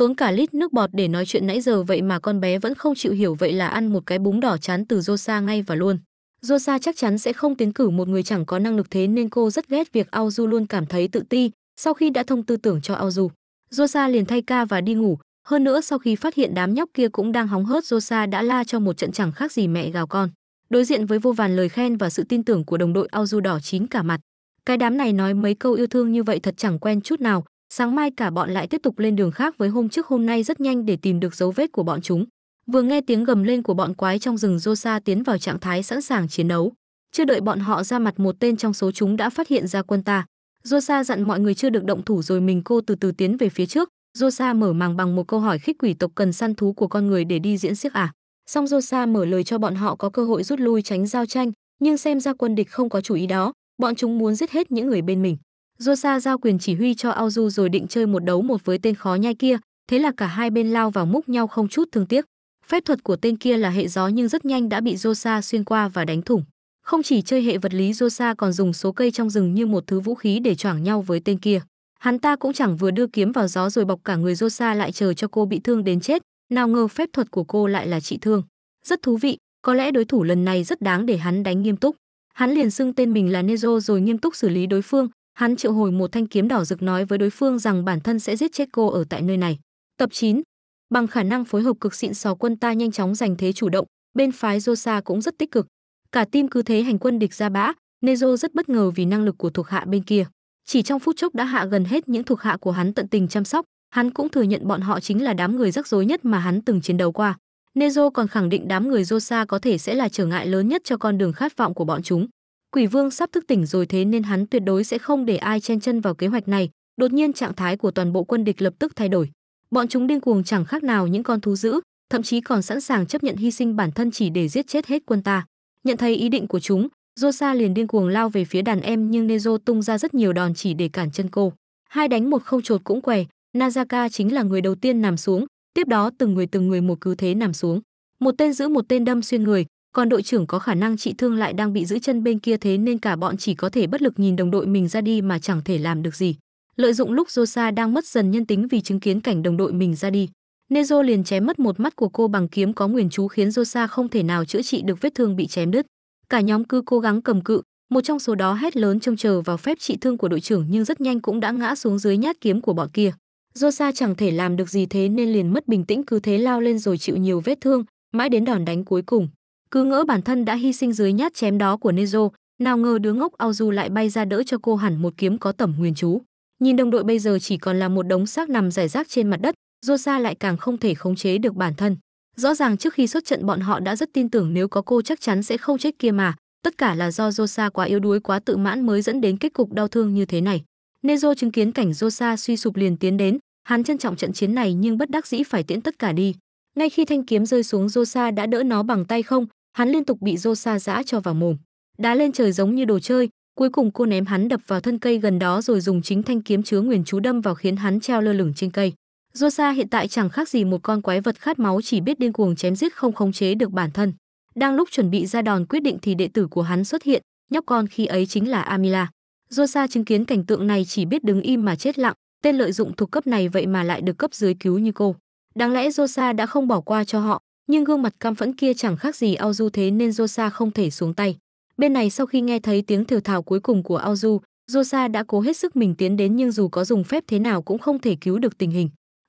tốn cả lít nước bọt để nói chuyện nãy giờ vậy mà con bé vẫn không chịu hiểu vậy là ăn một cái búng đỏ chán từ Rosa ngay và luôn. Rosa chắc chắn sẽ không tiến cử một người chẳng có năng lực thế nên cô rất ghét việc Aoju luôn cảm thấy tự ti sau khi đã thông tư tưởng cho Aoju. Rosa liền thay ca và đi ngủ, hơn nữa sau khi phát hiện đám nhóc kia cũng đang hóng hớt Rosa đã la cho một trận chẳng khác gì mẹ gào con. Đối diện với vô vàn lời khen và sự tin tưởng của đồng đội Aoju đỏ chín cả mặt. Cái đám này nói mấy câu yêu thương như vậy thật chẳng quen chút nào, Sáng mai cả bọn lại tiếp tục lên đường khác với hôm trước hôm nay rất nhanh để tìm được dấu vết của bọn chúng. Vừa nghe tiếng gầm lên của bọn quái trong rừng Rosa tiến vào trạng thái sẵn sàng chiến đấu. Chưa đợi bọn họ ra mặt một tên trong số chúng đã phát hiện ra quân ta. Rosa dặn mọi người chưa được động thủ rồi mình cô từ từ tiến về phía trước. Rosa mở màng bằng một câu hỏi khích quỷ tộc cần săn thú của con người để đi diễn siếc à. Song Rosa mở lời cho bọn họ có cơ hội rút lui tránh giao tranh, nhưng xem ra quân địch không có chủ ý đó, bọn chúng muốn giết hết những người bên mình. Rosa giao quyền chỉ huy cho Aoju rồi định chơi một đấu một với tên khó nhai kia, thế là cả hai bên lao vào múc nhau không chút thương tiếc. Phép thuật của tên kia là hệ gió nhưng rất nhanh đã bị Rosa xuyên qua và đánh thủng. Không chỉ chơi hệ vật lý Rosa còn dùng số cây trong rừng như một thứ vũ khí để choảng nhau với tên kia. Hắn ta cũng chẳng vừa đưa kiếm vào gió rồi bọc cả người Rosa lại chờ cho cô bị thương đến chết, nào ngờ phép thuật của cô lại là trị thương. Rất thú vị, có lẽ đối thủ lần này rất đáng để hắn đánh nghiêm túc. Hắn liền xưng tên mình là Nezo rồi nghiêm túc xử lý đối phương, Hắn triệu hồi một thanh kiếm đỏ rực nói với đối phương rằng bản thân sẽ giết chết cô ở tại nơi này. Tập 9. Bằng khả năng phối hợp cực xịn sò quân ta nhanh chóng giành thế chủ động, bên phái Rosa cũng rất tích cực. Cả team cứ thế hành quân địch ra bã, Nezo rất bất ngờ vì năng lực của thuộc hạ bên kia. Chỉ trong phút chốc đã hạ gần hết những thuộc hạ của hắn tận tình chăm sóc, hắn cũng thừa nhận bọn họ chính là đám người rắc rối nhất mà hắn từng chiến đấu qua. Nezo còn khẳng định đám người Rosa có thể sẽ là trở ngại lớn nhất cho con đường khát vọng của bọn chúng quỷ vương sắp thức tỉnh rồi thế nên hắn tuyệt đối sẽ không để ai chen chân vào kế hoạch này đột nhiên trạng thái của toàn bộ quân địch lập tức thay đổi bọn chúng điên cuồng chẳng khác nào những con thú dữ thậm chí còn sẵn sàng chấp nhận hy sinh bản thân chỉ để giết chết hết quân ta nhận thấy ý định của chúng Rosa liền điên cuồng lao về phía đàn em nhưng Nezo tung ra rất nhiều đòn chỉ để cản chân cô. Hai đánh một không chột cũng què, Nazaka chính là người đầu tiên nằm xuống, tiếp đó từng người từng người một cứ thế nằm xuống. Một tên giữ một tên đâm xuyên người, còn đội trưởng có khả năng trị thương lại đang bị giữ chân bên kia thế nên cả bọn chỉ có thể bất lực nhìn đồng đội mình ra đi mà chẳng thể làm được gì. Lợi dụng lúc Rosa đang mất dần nhân tính vì chứng kiến cảnh đồng đội mình ra đi, Nezo liền chém mất một mắt của cô bằng kiếm có nguyền chú khiến Rosa không thể nào chữa trị được vết thương bị chém đứt. Cả nhóm cứ cố gắng cầm cự, một trong số đó hét lớn trông chờ vào phép trị thương của đội trưởng nhưng rất nhanh cũng đã ngã xuống dưới nhát kiếm của bọn kia. Rosa chẳng thể làm được gì thế nên liền mất bình tĩnh cứ thế lao lên rồi chịu nhiều vết thương, mãi đến đòn đánh cuối cùng. Cứ ngỡ bản thân đã hy sinh dưới nhát chém đó của Nezo, nào ngờ đứa ngốc Aoju lại bay ra đỡ cho cô hẳn một kiếm có tầm nguyên chú. Nhìn đồng đội bây giờ chỉ còn là một đống xác nằm rải rác trên mặt đất, Rosa lại càng không thể khống chế được bản thân. Rõ ràng trước khi xuất trận bọn họ đã rất tin tưởng nếu có cô chắc chắn sẽ không chết kia mà, tất cả là do Rosa quá yếu đuối quá tự mãn mới dẫn đến kết cục đau thương như thế này. Nezo chứng kiến cảnh Rosa suy sụp liền tiến đến, hắn trân trọng trận chiến này nhưng bất đắc dĩ phải tiễn tất cả đi. Ngay khi thanh kiếm rơi xuống Rosa đã đỡ nó bằng tay không, hắn liên tục bị Rosa giã cho vào mồm. Đá lên trời giống như đồ chơi, cuối cùng cô ném hắn đập vào thân cây gần đó rồi dùng chính thanh kiếm chứa nguyền chú đâm vào khiến hắn treo lơ lửng trên cây. Rosa hiện tại chẳng khác gì một con quái vật khát máu chỉ biết điên cuồng chém giết không khống chế được bản thân. Đang lúc chuẩn bị ra đòn quyết định thì đệ tử của hắn xuất hiện, nhóc con khi ấy chính là Amila. Rosa chứng kiến cảnh tượng này chỉ biết đứng im mà chết lặng, tên lợi dụng thuộc cấp này vậy mà lại được cấp dưới cứu như cô. Đáng lẽ Rosa đã không bỏ qua cho họ, nhưng gương mặt cam phẫn kia chẳng khác gì Ao Du thế nên Rosa không thể xuống tay. Bên này sau khi nghe thấy tiếng thều thào cuối cùng của Ao Du, Rosa đã cố hết sức mình tiến đến nhưng dù có dùng phép thế nào cũng không thể cứu được tình hình.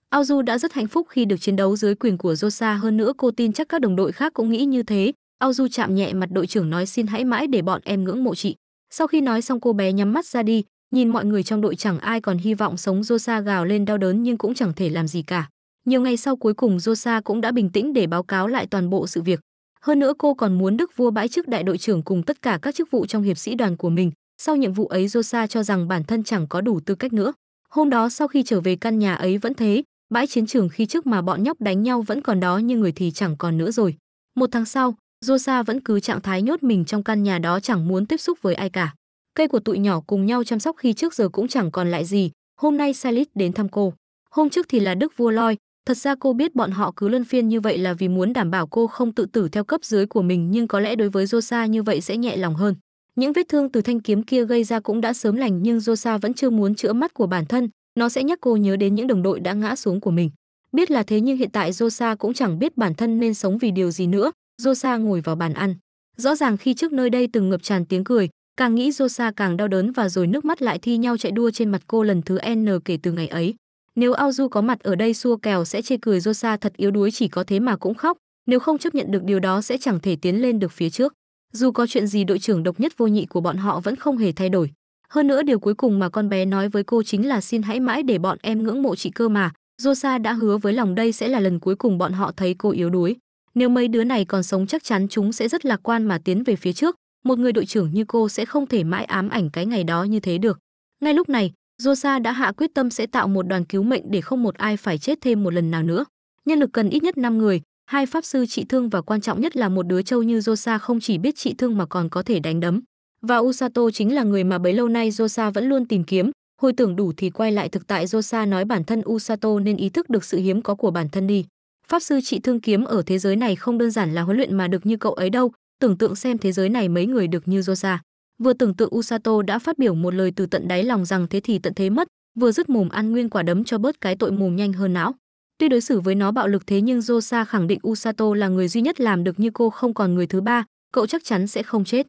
Ao Du đã rất hạnh phúc khi được chiến đấu dưới quyền của Rosa hơn nữa cô tin chắc các đồng đội khác cũng nghĩ như thế. Ao Du chạm nhẹ mặt đội trưởng nói xin hãy mãi để bọn em ngưỡng mộ chị. Sau khi nói xong cô bé nhắm mắt ra đi, nhìn mọi người trong đội chẳng ai còn hy vọng sống Rosa gào lên đau đớn nhưng cũng chẳng thể làm gì cả. Nhiều ngày sau cuối cùng Rosa cũng đã bình tĩnh để báo cáo lại toàn bộ sự việc. Hơn nữa cô còn muốn Đức vua bãi chức đại đội trưởng cùng tất cả các chức vụ trong hiệp sĩ đoàn của mình. Sau nhiệm vụ ấy Rosa cho rằng bản thân chẳng có đủ tư cách nữa. Hôm đó sau khi trở về căn nhà ấy vẫn thế, bãi chiến trường khi trước mà bọn nhóc đánh nhau vẫn còn đó nhưng người thì chẳng còn nữa rồi. Một tháng sau, Rosa vẫn cứ trạng thái nhốt mình trong căn nhà đó chẳng muốn tiếp xúc với ai cả. Cây của tụi nhỏ cùng nhau chăm sóc khi trước giờ cũng chẳng còn lại gì, hôm nay Salit đến thăm cô. Hôm trước thì là Đức vua Loi, Thật ra cô biết bọn họ cứ luân phiên như vậy là vì muốn đảm bảo cô không tự tử theo cấp dưới của mình nhưng có lẽ đối với Rosa như vậy sẽ nhẹ lòng hơn. Những vết thương từ thanh kiếm kia gây ra cũng đã sớm lành nhưng Rosa vẫn chưa muốn chữa mắt của bản thân, nó sẽ nhắc cô nhớ đến những đồng đội đã ngã xuống của mình. Biết là thế nhưng hiện tại Rosa cũng chẳng biết bản thân nên sống vì điều gì nữa, Rosa ngồi vào bàn ăn. Rõ ràng khi trước nơi đây từng ngập tràn tiếng cười, càng nghĩ Rosa càng đau đớn và rồi nước mắt lại thi nhau chạy đua trên mặt cô lần thứ N kể từ ngày ấy. Nếu Aoju có mặt ở đây xua kèo sẽ chê cười Rosa thật yếu đuối chỉ có thế mà cũng khóc, nếu không chấp nhận được điều đó sẽ chẳng thể tiến lên được phía trước. Dù có chuyện gì đội trưởng độc nhất vô nhị của bọn họ vẫn không hề thay đổi. Hơn nữa điều cuối cùng mà con bé nói với cô chính là xin hãy mãi để bọn em ngưỡng mộ chị cơ mà. Rosa đã hứa với lòng đây sẽ là lần cuối cùng bọn họ thấy cô yếu đuối. Nếu mấy đứa này còn sống chắc chắn chúng sẽ rất lạc quan mà tiến về phía trước. Một người đội trưởng như cô sẽ không thể mãi ám ảnh cái ngày đó như thế được. Ngay lúc này, Rosa đã hạ quyết tâm sẽ tạo một đoàn cứu mệnh để không một ai phải chết thêm một lần nào nữa. Nhân lực cần ít nhất 5 người, hai pháp sư trị thương và quan trọng nhất là một đứa trâu như Rosa không chỉ biết trị thương mà còn có thể đánh đấm. Và Usato chính là người mà bấy lâu nay Rosa vẫn luôn tìm kiếm, hồi tưởng đủ thì quay lại thực tại Rosa nói bản thân Usato nên ý thức được sự hiếm có của bản thân đi. Pháp sư trị thương kiếm ở thế giới này không đơn giản là huấn luyện mà được như cậu ấy đâu, tưởng tượng xem thế giới này mấy người được như Rosa vừa tưởng tượng Usato đã phát biểu một lời từ tận đáy lòng rằng thế thì tận thế mất, vừa dứt mồm ăn nguyên quả đấm cho bớt cái tội mồm nhanh hơn não. Tuy đối xử với nó bạo lực thế nhưng Rosa khẳng định Usato là người duy nhất làm được như cô không còn người thứ ba, cậu chắc chắn sẽ không chết.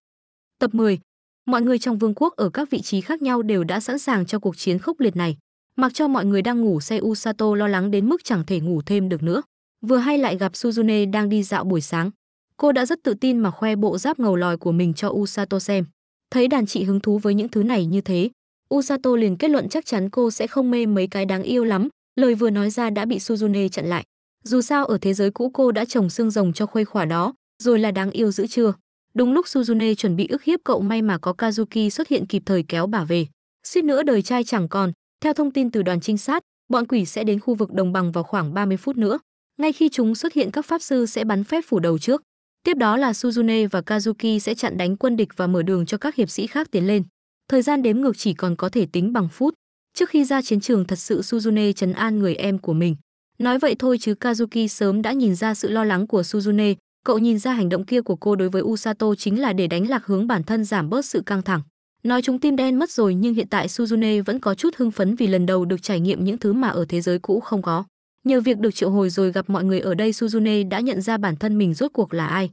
Tập 10. Mọi người trong vương quốc ở các vị trí khác nhau đều đã sẵn sàng cho cuộc chiến khốc liệt này. Mặc cho mọi người đang ngủ say Usato lo lắng đến mức chẳng thể ngủ thêm được nữa. Vừa hay lại gặp Suzune đang đi dạo buổi sáng. Cô đã rất tự tin mà khoe bộ giáp ngầu lòi của mình cho Usato xem. Thấy đàn chị hứng thú với những thứ này như thế, Usato liền kết luận chắc chắn cô sẽ không mê mấy cái đáng yêu lắm, lời vừa nói ra đã bị Suzune chặn lại. Dù sao ở thế giới cũ cô đã trồng xương rồng cho khuây khỏa đó, rồi là đáng yêu dữ chưa. Đúng lúc Suzune chuẩn bị ức hiếp cậu may mà có Kazuki xuất hiện kịp thời kéo bà về. Suýt nữa đời trai chẳng còn, theo thông tin từ đoàn trinh sát, bọn quỷ sẽ đến khu vực đồng bằng vào khoảng 30 phút nữa. Ngay khi chúng xuất hiện các pháp sư sẽ bắn phép phủ đầu trước. Tiếp đó là Suzune và Kazuki sẽ chặn đánh quân địch và mở đường cho các hiệp sĩ khác tiến lên. Thời gian đếm ngược chỉ còn có thể tính bằng phút. Trước khi ra chiến trường thật sự Suzune trấn an người em của mình. Nói vậy thôi chứ Kazuki sớm đã nhìn ra sự lo lắng của Suzune, cậu nhìn ra hành động kia của cô đối với Usato chính là để đánh lạc hướng bản thân giảm bớt sự căng thẳng. Nói chúng tim đen mất rồi nhưng hiện tại Suzune vẫn có chút hưng phấn vì lần đầu được trải nghiệm những thứ mà ở thế giới cũ không có. Nhờ việc được triệu hồi rồi gặp mọi người ở đây Suzune đã nhận ra bản thân mình rốt cuộc là ai.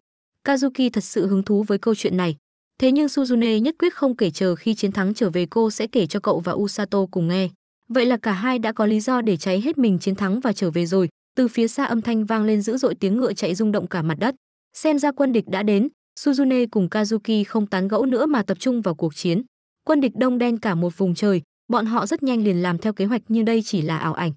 Kazuki thật sự hứng thú với câu chuyện này. Thế nhưng Suzune nhất quyết không kể chờ khi chiến thắng trở về cô sẽ kể cho cậu và Usato cùng nghe. Vậy là cả hai đã có lý do để cháy hết mình chiến thắng và trở về rồi. Từ phía xa âm thanh vang lên dữ dội tiếng ngựa chạy rung động cả mặt đất. Xem ra quân địch đã đến, Suzune cùng Kazuki không tán gẫu nữa mà tập trung vào cuộc chiến. Quân địch đông đen cả một vùng trời, bọn họ rất nhanh liền làm theo kế hoạch nhưng đây chỉ là ảo ảnh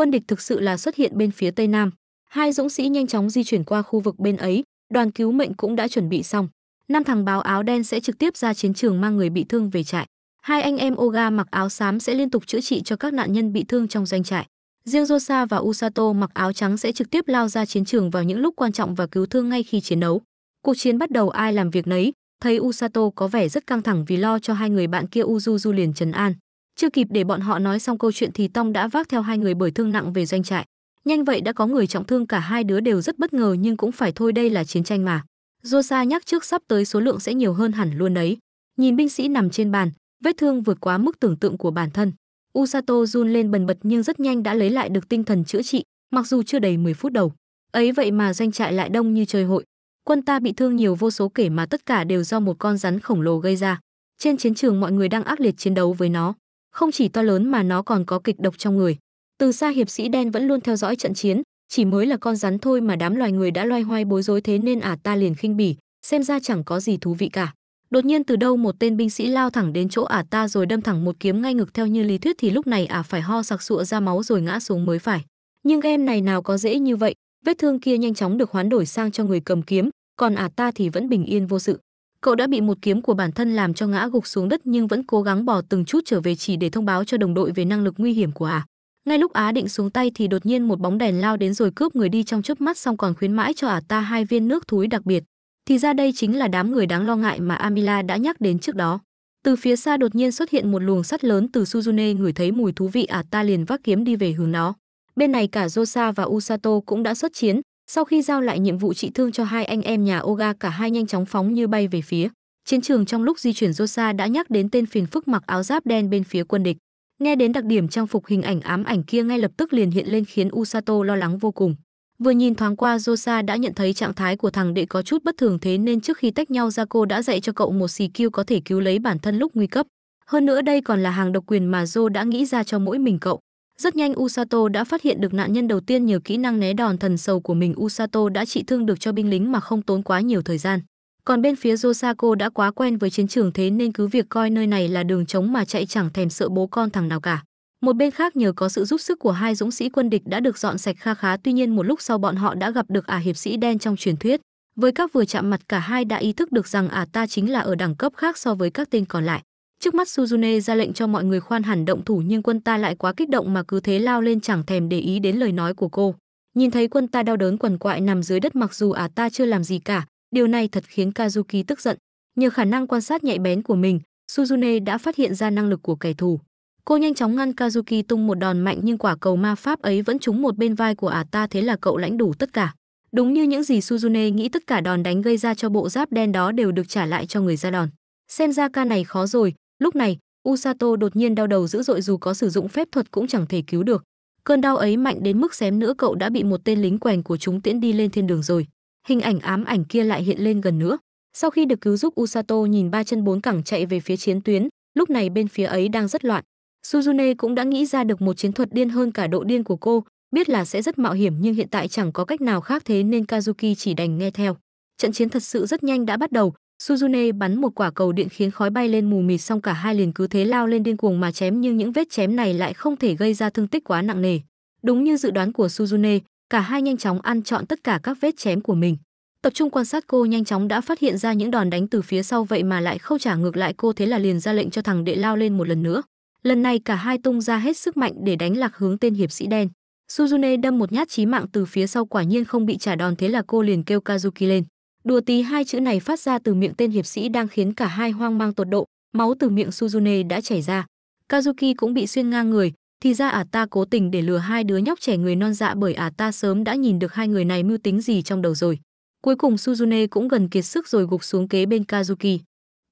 quân địch thực sự là xuất hiện bên phía tây nam. Hai dũng sĩ nhanh chóng di chuyển qua khu vực bên ấy, đoàn cứu mệnh cũng đã chuẩn bị xong. Năm thằng báo áo đen sẽ trực tiếp ra chiến trường mang người bị thương về trại. Hai anh em Oga mặc áo xám sẽ liên tục chữa trị cho các nạn nhân bị thương trong doanh trại. Riêng Rosa và Usato mặc áo trắng sẽ trực tiếp lao ra chiến trường vào những lúc quan trọng và cứu thương ngay khi chiến đấu. Cuộc chiến bắt đầu ai làm việc nấy, thấy Usato có vẻ rất căng thẳng vì lo cho hai người bạn kia Uzuzu liền trấn an. Chưa kịp để bọn họ nói xong câu chuyện thì Tông đã vác theo hai người bởi thương nặng về doanh trại. Nhanh vậy đã có người trọng thương cả hai đứa đều rất bất ngờ nhưng cũng phải thôi đây là chiến tranh mà. Rosa nhắc trước sắp tới số lượng sẽ nhiều hơn hẳn luôn đấy. Nhìn binh sĩ nằm trên bàn, vết thương vượt quá mức tưởng tượng của bản thân. Usato run lên bần bật nhưng rất nhanh đã lấy lại được tinh thần chữa trị, mặc dù chưa đầy 10 phút đầu. Ấy vậy mà doanh trại lại đông như trời hội. Quân ta bị thương nhiều vô số kể mà tất cả đều do một con rắn khổng lồ gây ra. Trên chiến trường mọi người đang ác liệt chiến đấu với nó không chỉ to lớn mà nó còn có kịch độc trong người. Từ xa hiệp sĩ đen vẫn luôn theo dõi trận chiến, chỉ mới là con rắn thôi mà đám loài người đã loay hoay bối rối thế nên ả à ta liền khinh bỉ, xem ra chẳng có gì thú vị cả. Đột nhiên từ đâu một tên binh sĩ lao thẳng đến chỗ ả à ta rồi đâm thẳng một kiếm ngay ngực theo như lý thuyết thì lúc này ả à phải ho sặc sụa ra máu rồi ngã xuống mới phải. Nhưng game này nào có dễ như vậy, vết thương kia nhanh chóng được hoán đổi sang cho người cầm kiếm, còn ả ta thì vẫn bình yên vô sự cậu đã bị một kiếm của bản thân làm cho ngã gục xuống đất nhưng vẫn cố gắng bỏ từng chút trở về chỉ để thông báo cho đồng đội về năng lực nguy hiểm của ả ngay lúc á định xuống tay thì đột nhiên một bóng đèn lao đến rồi cướp người đi trong chớp mắt xong còn khuyến mãi cho ả ta hai viên nước thúi đặc biệt thì ra đây chính là đám người đáng lo ngại mà amila đã nhắc đến trước đó từ phía xa đột nhiên xuất hiện một luồng sắt lớn từ suzune ngửi thấy mùi thú vị ả ta liền vác kiếm đi về hướng nó bên này cả josa và usato cũng đã xuất chiến sau khi giao lại nhiệm vụ trị thương cho hai anh em nhà Oga cả hai nhanh chóng phóng như bay về phía chiến trường trong lúc di chuyển Rosa đã nhắc đến tên phiền phức mặc áo giáp đen bên phía quân địch. Nghe đến đặc điểm trang phục hình ảnh ám ảnh kia ngay lập tức liền hiện lên khiến Usato lo lắng vô cùng. Vừa nhìn thoáng qua Rosa đã nhận thấy trạng thái của thằng đệ có chút bất thường thế nên trước khi tách nhau ra cô đã dạy cho cậu một xì kiêu có thể cứu lấy bản thân lúc nguy cấp. Hơn nữa đây còn là hàng độc quyền mà Jo đã nghĩ ra cho mỗi mình cậu. Rất nhanh Usato đã phát hiện được nạn nhân đầu tiên nhờ kỹ năng né đòn thần sầu của mình Usato đã trị thương được cho binh lính mà không tốn quá nhiều thời gian. Còn bên phía Josako đã quá quen với chiến trường thế nên cứ việc coi nơi này là đường trống mà chạy chẳng thèm sợ bố con thằng nào cả. Một bên khác nhờ có sự giúp sức của hai dũng sĩ quân địch đã được dọn sạch kha khá tuy nhiên một lúc sau bọn họ đã gặp được ả hiệp sĩ đen trong truyền thuyết. Với các vừa chạm mặt cả hai đã ý thức được rằng ả ta chính là ở đẳng cấp khác so với các tên còn lại. Trước mắt Suzune ra lệnh cho mọi người khoan hẳn động thủ nhưng quân ta lại quá kích động mà cứ thế lao lên chẳng thèm để ý đến lời nói của cô. Nhìn thấy quân ta đau đớn quần quại nằm dưới đất mặc dù à ta chưa làm gì cả, điều này thật khiến Kazuki tức giận. Nhờ khả năng quan sát nhạy bén của mình, Suzune đã phát hiện ra năng lực của kẻ thù. Cô nhanh chóng ngăn Kazuki tung một đòn mạnh nhưng quả cầu ma pháp ấy vẫn trúng một bên vai của à ta thế là cậu lãnh đủ tất cả. Đúng như những gì Suzune nghĩ tất cả đòn đánh gây ra cho bộ giáp đen đó đều được trả lại cho người ra đòn. Xem ra ca này khó rồi, Lúc này, Usato đột nhiên đau đầu dữ dội dù có sử dụng phép thuật cũng chẳng thể cứu được. Cơn đau ấy mạnh đến mức xém nữa cậu đã bị một tên lính quèn của chúng tiễn đi lên thiên đường rồi. Hình ảnh ám ảnh kia lại hiện lên gần nữa. Sau khi được cứu giúp Usato nhìn ba chân bốn cẳng chạy về phía chiến tuyến, lúc này bên phía ấy đang rất loạn. Suzune cũng đã nghĩ ra được một chiến thuật điên hơn cả độ điên của cô, biết là sẽ rất mạo hiểm nhưng hiện tại chẳng có cách nào khác thế nên Kazuki chỉ đành nghe theo. Trận chiến thật sự rất nhanh đã bắt đầu, Suzune bắn một quả cầu điện khiến khói bay lên mù mịt xong cả hai liền cứ thế lao lên điên cuồng mà chém nhưng những vết chém này lại không thể gây ra thương tích quá nặng nề. Đúng như dự đoán của Suzune, cả hai nhanh chóng ăn trọn tất cả các vết chém của mình. Tập trung quan sát cô nhanh chóng đã phát hiện ra những đòn đánh từ phía sau vậy mà lại không trả ngược lại cô thế là liền ra lệnh cho thằng đệ lao lên một lần nữa. Lần này cả hai tung ra hết sức mạnh để đánh lạc hướng tên hiệp sĩ đen. Suzune đâm một nhát chí mạng từ phía sau quả nhiên không bị trả đòn thế là cô liền kêu Kazuki lên. Đùa tí hai chữ này phát ra từ miệng tên hiệp sĩ đang khiến cả hai hoang mang tột độ, máu từ miệng Suzune đã chảy ra. Kazuki cũng bị xuyên ngang người, thì ra ả ta cố tình để lừa hai đứa nhóc trẻ người non dạ bởi ả ta sớm đã nhìn được hai người này mưu tính gì trong đầu rồi. Cuối cùng Suzune cũng gần kiệt sức rồi gục xuống kế bên Kazuki.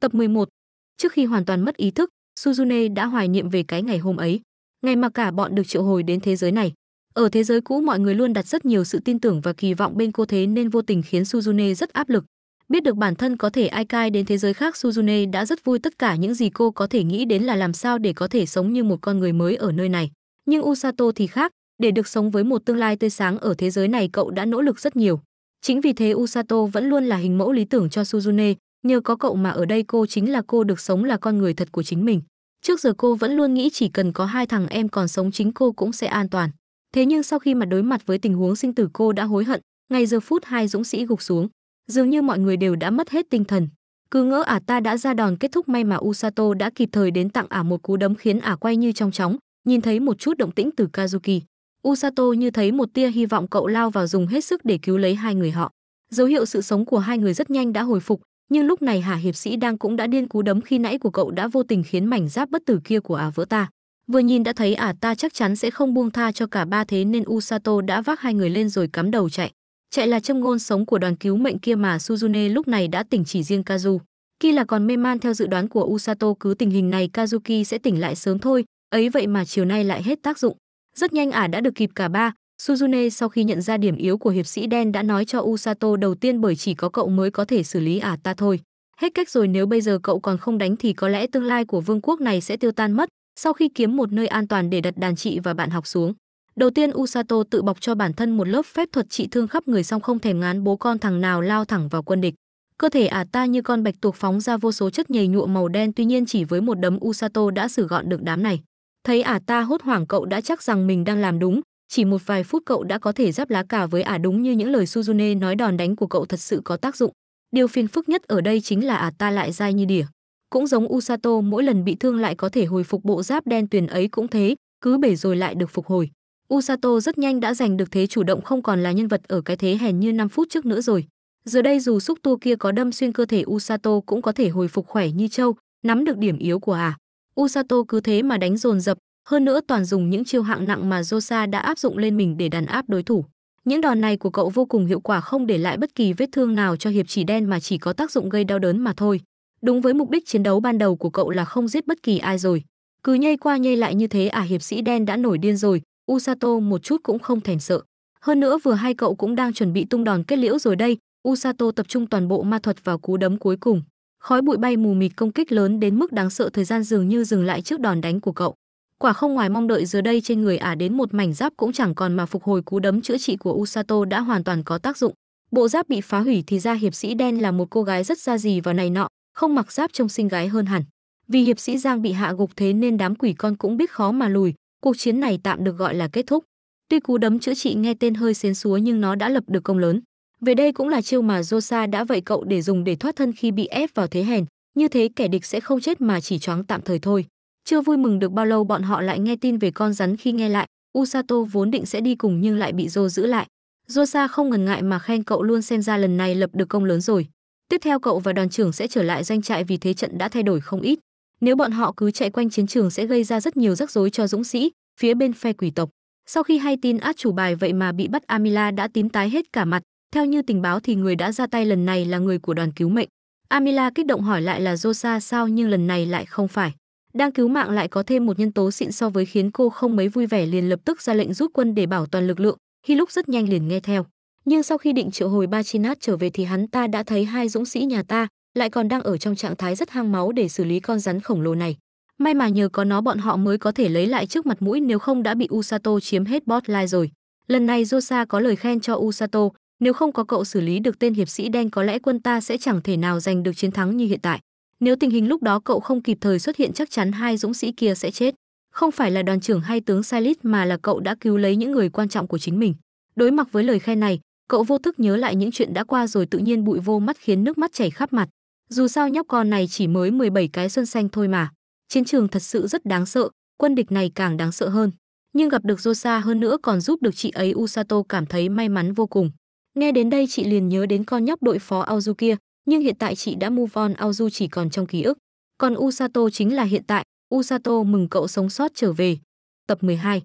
Tập 11 Trước khi hoàn toàn mất ý thức, Suzune đã hoài niệm về cái ngày hôm ấy. Ngày mà cả bọn được triệu hồi đến thế giới này, ở thế giới cũ mọi người luôn đặt rất nhiều sự tin tưởng và kỳ vọng bên cô thế nên vô tình khiến Suzune rất áp lực. Biết được bản thân có thể ai cai đến thế giới khác Suzune đã rất vui tất cả những gì cô có thể nghĩ đến là làm sao để có thể sống như một con người mới ở nơi này. Nhưng Usato thì khác, để được sống với một tương lai tươi sáng ở thế giới này cậu đã nỗ lực rất nhiều. Chính vì thế Usato vẫn luôn là hình mẫu lý tưởng cho Suzune, nhờ có cậu mà ở đây cô chính là cô được sống là con người thật của chính mình. Trước giờ cô vẫn luôn nghĩ chỉ cần có hai thằng em còn sống chính cô cũng sẽ an toàn. Thế nhưng sau khi mà đối mặt với tình huống sinh tử cô đã hối hận, ngay giờ phút hai dũng sĩ gục xuống, dường như mọi người đều đã mất hết tinh thần. Cứ ngỡ ả ta đã ra đòn kết thúc may mà Usato đã kịp thời đến tặng ả một cú đấm khiến ả quay như trong chóng, nhìn thấy một chút động tĩnh từ Kazuki. Usato như thấy một tia hy vọng cậu lao vào dùng hết sức để cứu lấy hai người họ. Dấu hiệu sự sống của hai người rất nhanh đã hồi phục, nhưng lúc này Hà hiệp sĩ đang cũng đã điên cú đấm khi nãy của cậu đã vô tình khiến mảnh giáp bất tử kia của ả vỡ ta. Vừa nhìn đã thấy ả ta chắc chắn sẽ không buông tha cho cả ba thế nên Usato đã vác hai người lên rồi cắm đầu chạy. Chạy là châm ngôn sống của đoàn cứu mệnh kia mà Suzune lúc này đã tỉnh chỉ riêng Kazu. Khi là còn mê man theo dự đoán của Usato cứ tình hình này Kazuki sẽ tỉnh lại sớm thôi, ấy vậy mà chiều nay lại hết tác dụng. Rất nhanh ả đã được kịp cả ba, Suzune sau khi nhận ra điểm yếu của hiệp sĩ đen đã nói cho Usato đầu tiên bởi chỉ có cậu mới có thể xử lý ả ta thôi. Hết cách rồi nếu bây giờ cậu còn không đánh thì có lẽ tương lai của vương quốc này sẽ tiêu tan mất, sau khi kiếm một nơi an toàn để đặt đàn chị và bạn học xuống, đầu tiên Usato tự bọc cho bản thân một lớp phép thuật trị thương khắp người xong không thèm ngán bố con thằng nào lao thẳng vào quân địch. Cơ thể ả ta như con bạch tuộc phóng ra vô số chất nhầy nhụa màu đen tuy nhiên chỉ với một đấm Usato đã xử gọn được đám này. Thấy ả ta hốt hoảng cậu đã chắc rằng mình đang làm đúng, chỉ một vài phút cậu đã có thể giáp lá cả với ả đúng như những lời Suzune nói đòn đánh của cậu thật sự có tác dụng. Điều phiền phức nhất ở đây chính là ả ta lại dai như đỉa. Cũng giống Usato mỗi lần bị thương lại có thể hồi phục bộ giáp đen tuyền ấy cũng thế, cứ bể rồi lại được phục hồi. Usato rất nhanh đã giành được thế chủ động không còn là nhân vật ở cái thế hèn như 5 phút trước nữa rồi. Giờ đây dù xúc tu kia có đâm xuyên cơ thể Usato cũng có thể hồi phục khỏe như trâu, nắm được điểm yếu của à. Usato cứ thế mà đánh dồn dập, hơn nữa toàn dùng những chiêu hạng nặng mà Josa đã áp dụng lên mình để đàn áp đối thủ. Những đòn này của cậu vô cùng hiệu quả không để lại bất kỳ vết thương nào cho hiệp chỉ đen mà chỉ có tác dụng gây đau đớn mà thôi. Đúng với mục đích chiến đấu ban đầu của cậu là không giết bất kỳ ai rồi. Cứ nhây qua nhây lại như thế à hiệp sĩ đen đã nổi điên rồi, Usato một chút cũng không thèm sợ. Hơn nữa vừa hai cậu cũng đang chuẩn bị tung đòn kết liễu rồi đây, Usato tập trung toàn bộ ma thuật vào cú đấm cuối cùng. Khói bụi bay mù mịt công kích lớn đến mức đáng sợ thời gian dường như dừng lại trước đòn đánh của cậu. Quả không ngoài mong đợi giờ đây trên người ả à đến một mảnh giáp cũng chẳng còn mà phục hồi cú đấm chữa trị của Usato đã hoàn toàn có tác dụng. Bộ giáp bị phá hủy thì ra hiệp sĩ đen là một cô gái rất ra gì vào này nọ, không mặc giáp trông xinh gái hơn hẳn. Vì hiệp sĩ Giang bị hạ gục thế nên đám quỷ con cũng biết khó mà lùi, cuộc chiến này tạm được gọi là kết thúc. Tuy cú đấm chữa trị nghe tên hơi xén xúa nhưng nó đã lập được công lớn. Về đây cũng là chiêu mà Rosa đã vậy cậu để dùng để thoát thân khi bị ép vào thế hèn, như thế kẻ địch sẽ không chết mà chỉ choáng tạm thời thôi. Chưa vui mừng được bao lâu bọn họ lại nghe tin về con rắn khi nghe lại, Usato vốn định sẽ đi cùng nhưng lại bị Rô giữ lại. Rosa không ngần ngại mà khen cậu luôn xem ra lần này lập được công lớn rồi. Tiếp theo cậu và đoàn trưởng sẽ trở lại doanh trại vì thế trận đã thay đổi không ít. Nếu bọn họ cứ chạy quanh chiến trường sẽ gây ra rất nhiều rắc rối cho dũng sĩ, phía bên phe quỷ tộc. Sau khi hay tin át chủ bài vậy mà bị bắt Amila đã tím tái hết cả mặt, theo như tình báo thì người đã ra tay lần này là người của đoàn cứu mệnh. Amila kích động hỏi lại là Rosa sao nhưng lần này lại không phải. Đang cứu mạng lại có thêm một nhân tố xịn so với khiến cô không mấy vui vẻ liền lập tức ra lệnh rút quân để bảo toàn lực lượng, Hi lúc rất nhanh liền nghe theo nhưng sau khi định triệu hồi Bachinat trở về thì hắn ta đã thấy hai dũng sĩ nhà ta lại còn đang ở trong trạng thái rất hang máu để xử lý con rắn khổng lồ này. May mà nhờ có nó bọn họ mới có thể lấy lại trước mặt mũi nếu không đã bị Usato chiếm hết bot line rồi. Lần này Rosa có lời khen cho Usato, nếu không có cậu xử lý được tên hiệp sĩ đen có lẽ quân ta sẽ chẳng thể nào giành được chiến thắng như hiện tại. Nếu tình hình lúc đó cậu không kịp thời xuất hiện chắc chắn hai dũng sĩ kia sẽ chết. Không phải là đoàn trưởng hay tướng Silit mà là cậu đã cứu lấy những người quan trọng của chính mình. Đối mặt với lời khen này, Cậu vô thức nhớ lại những chuyện đã qua rồi tự nhiên bụi vô mắt khiến nước mắt chảy khắp mặt. Dù sao nhóc con này chỉ mới 17 cái xuân xanh thôi mà. Chiến trường thật sự rất đáng sợ, quân địch này càng đáng sợ hơn. Nhưng gặp được Rosa hơn nữa còn giúp được chị ấy Usato cảm thấy may mắn vô cùng. Nghe đến đây chị liền nhớ đến con nhóc đội phó Aozu kia, nhưng hiện tại chị đã move on Aozu chỉ còn trong ký ức. Còn Usato chính là hiện tại, Usato mừng cậu sống sót trở về. Tập 12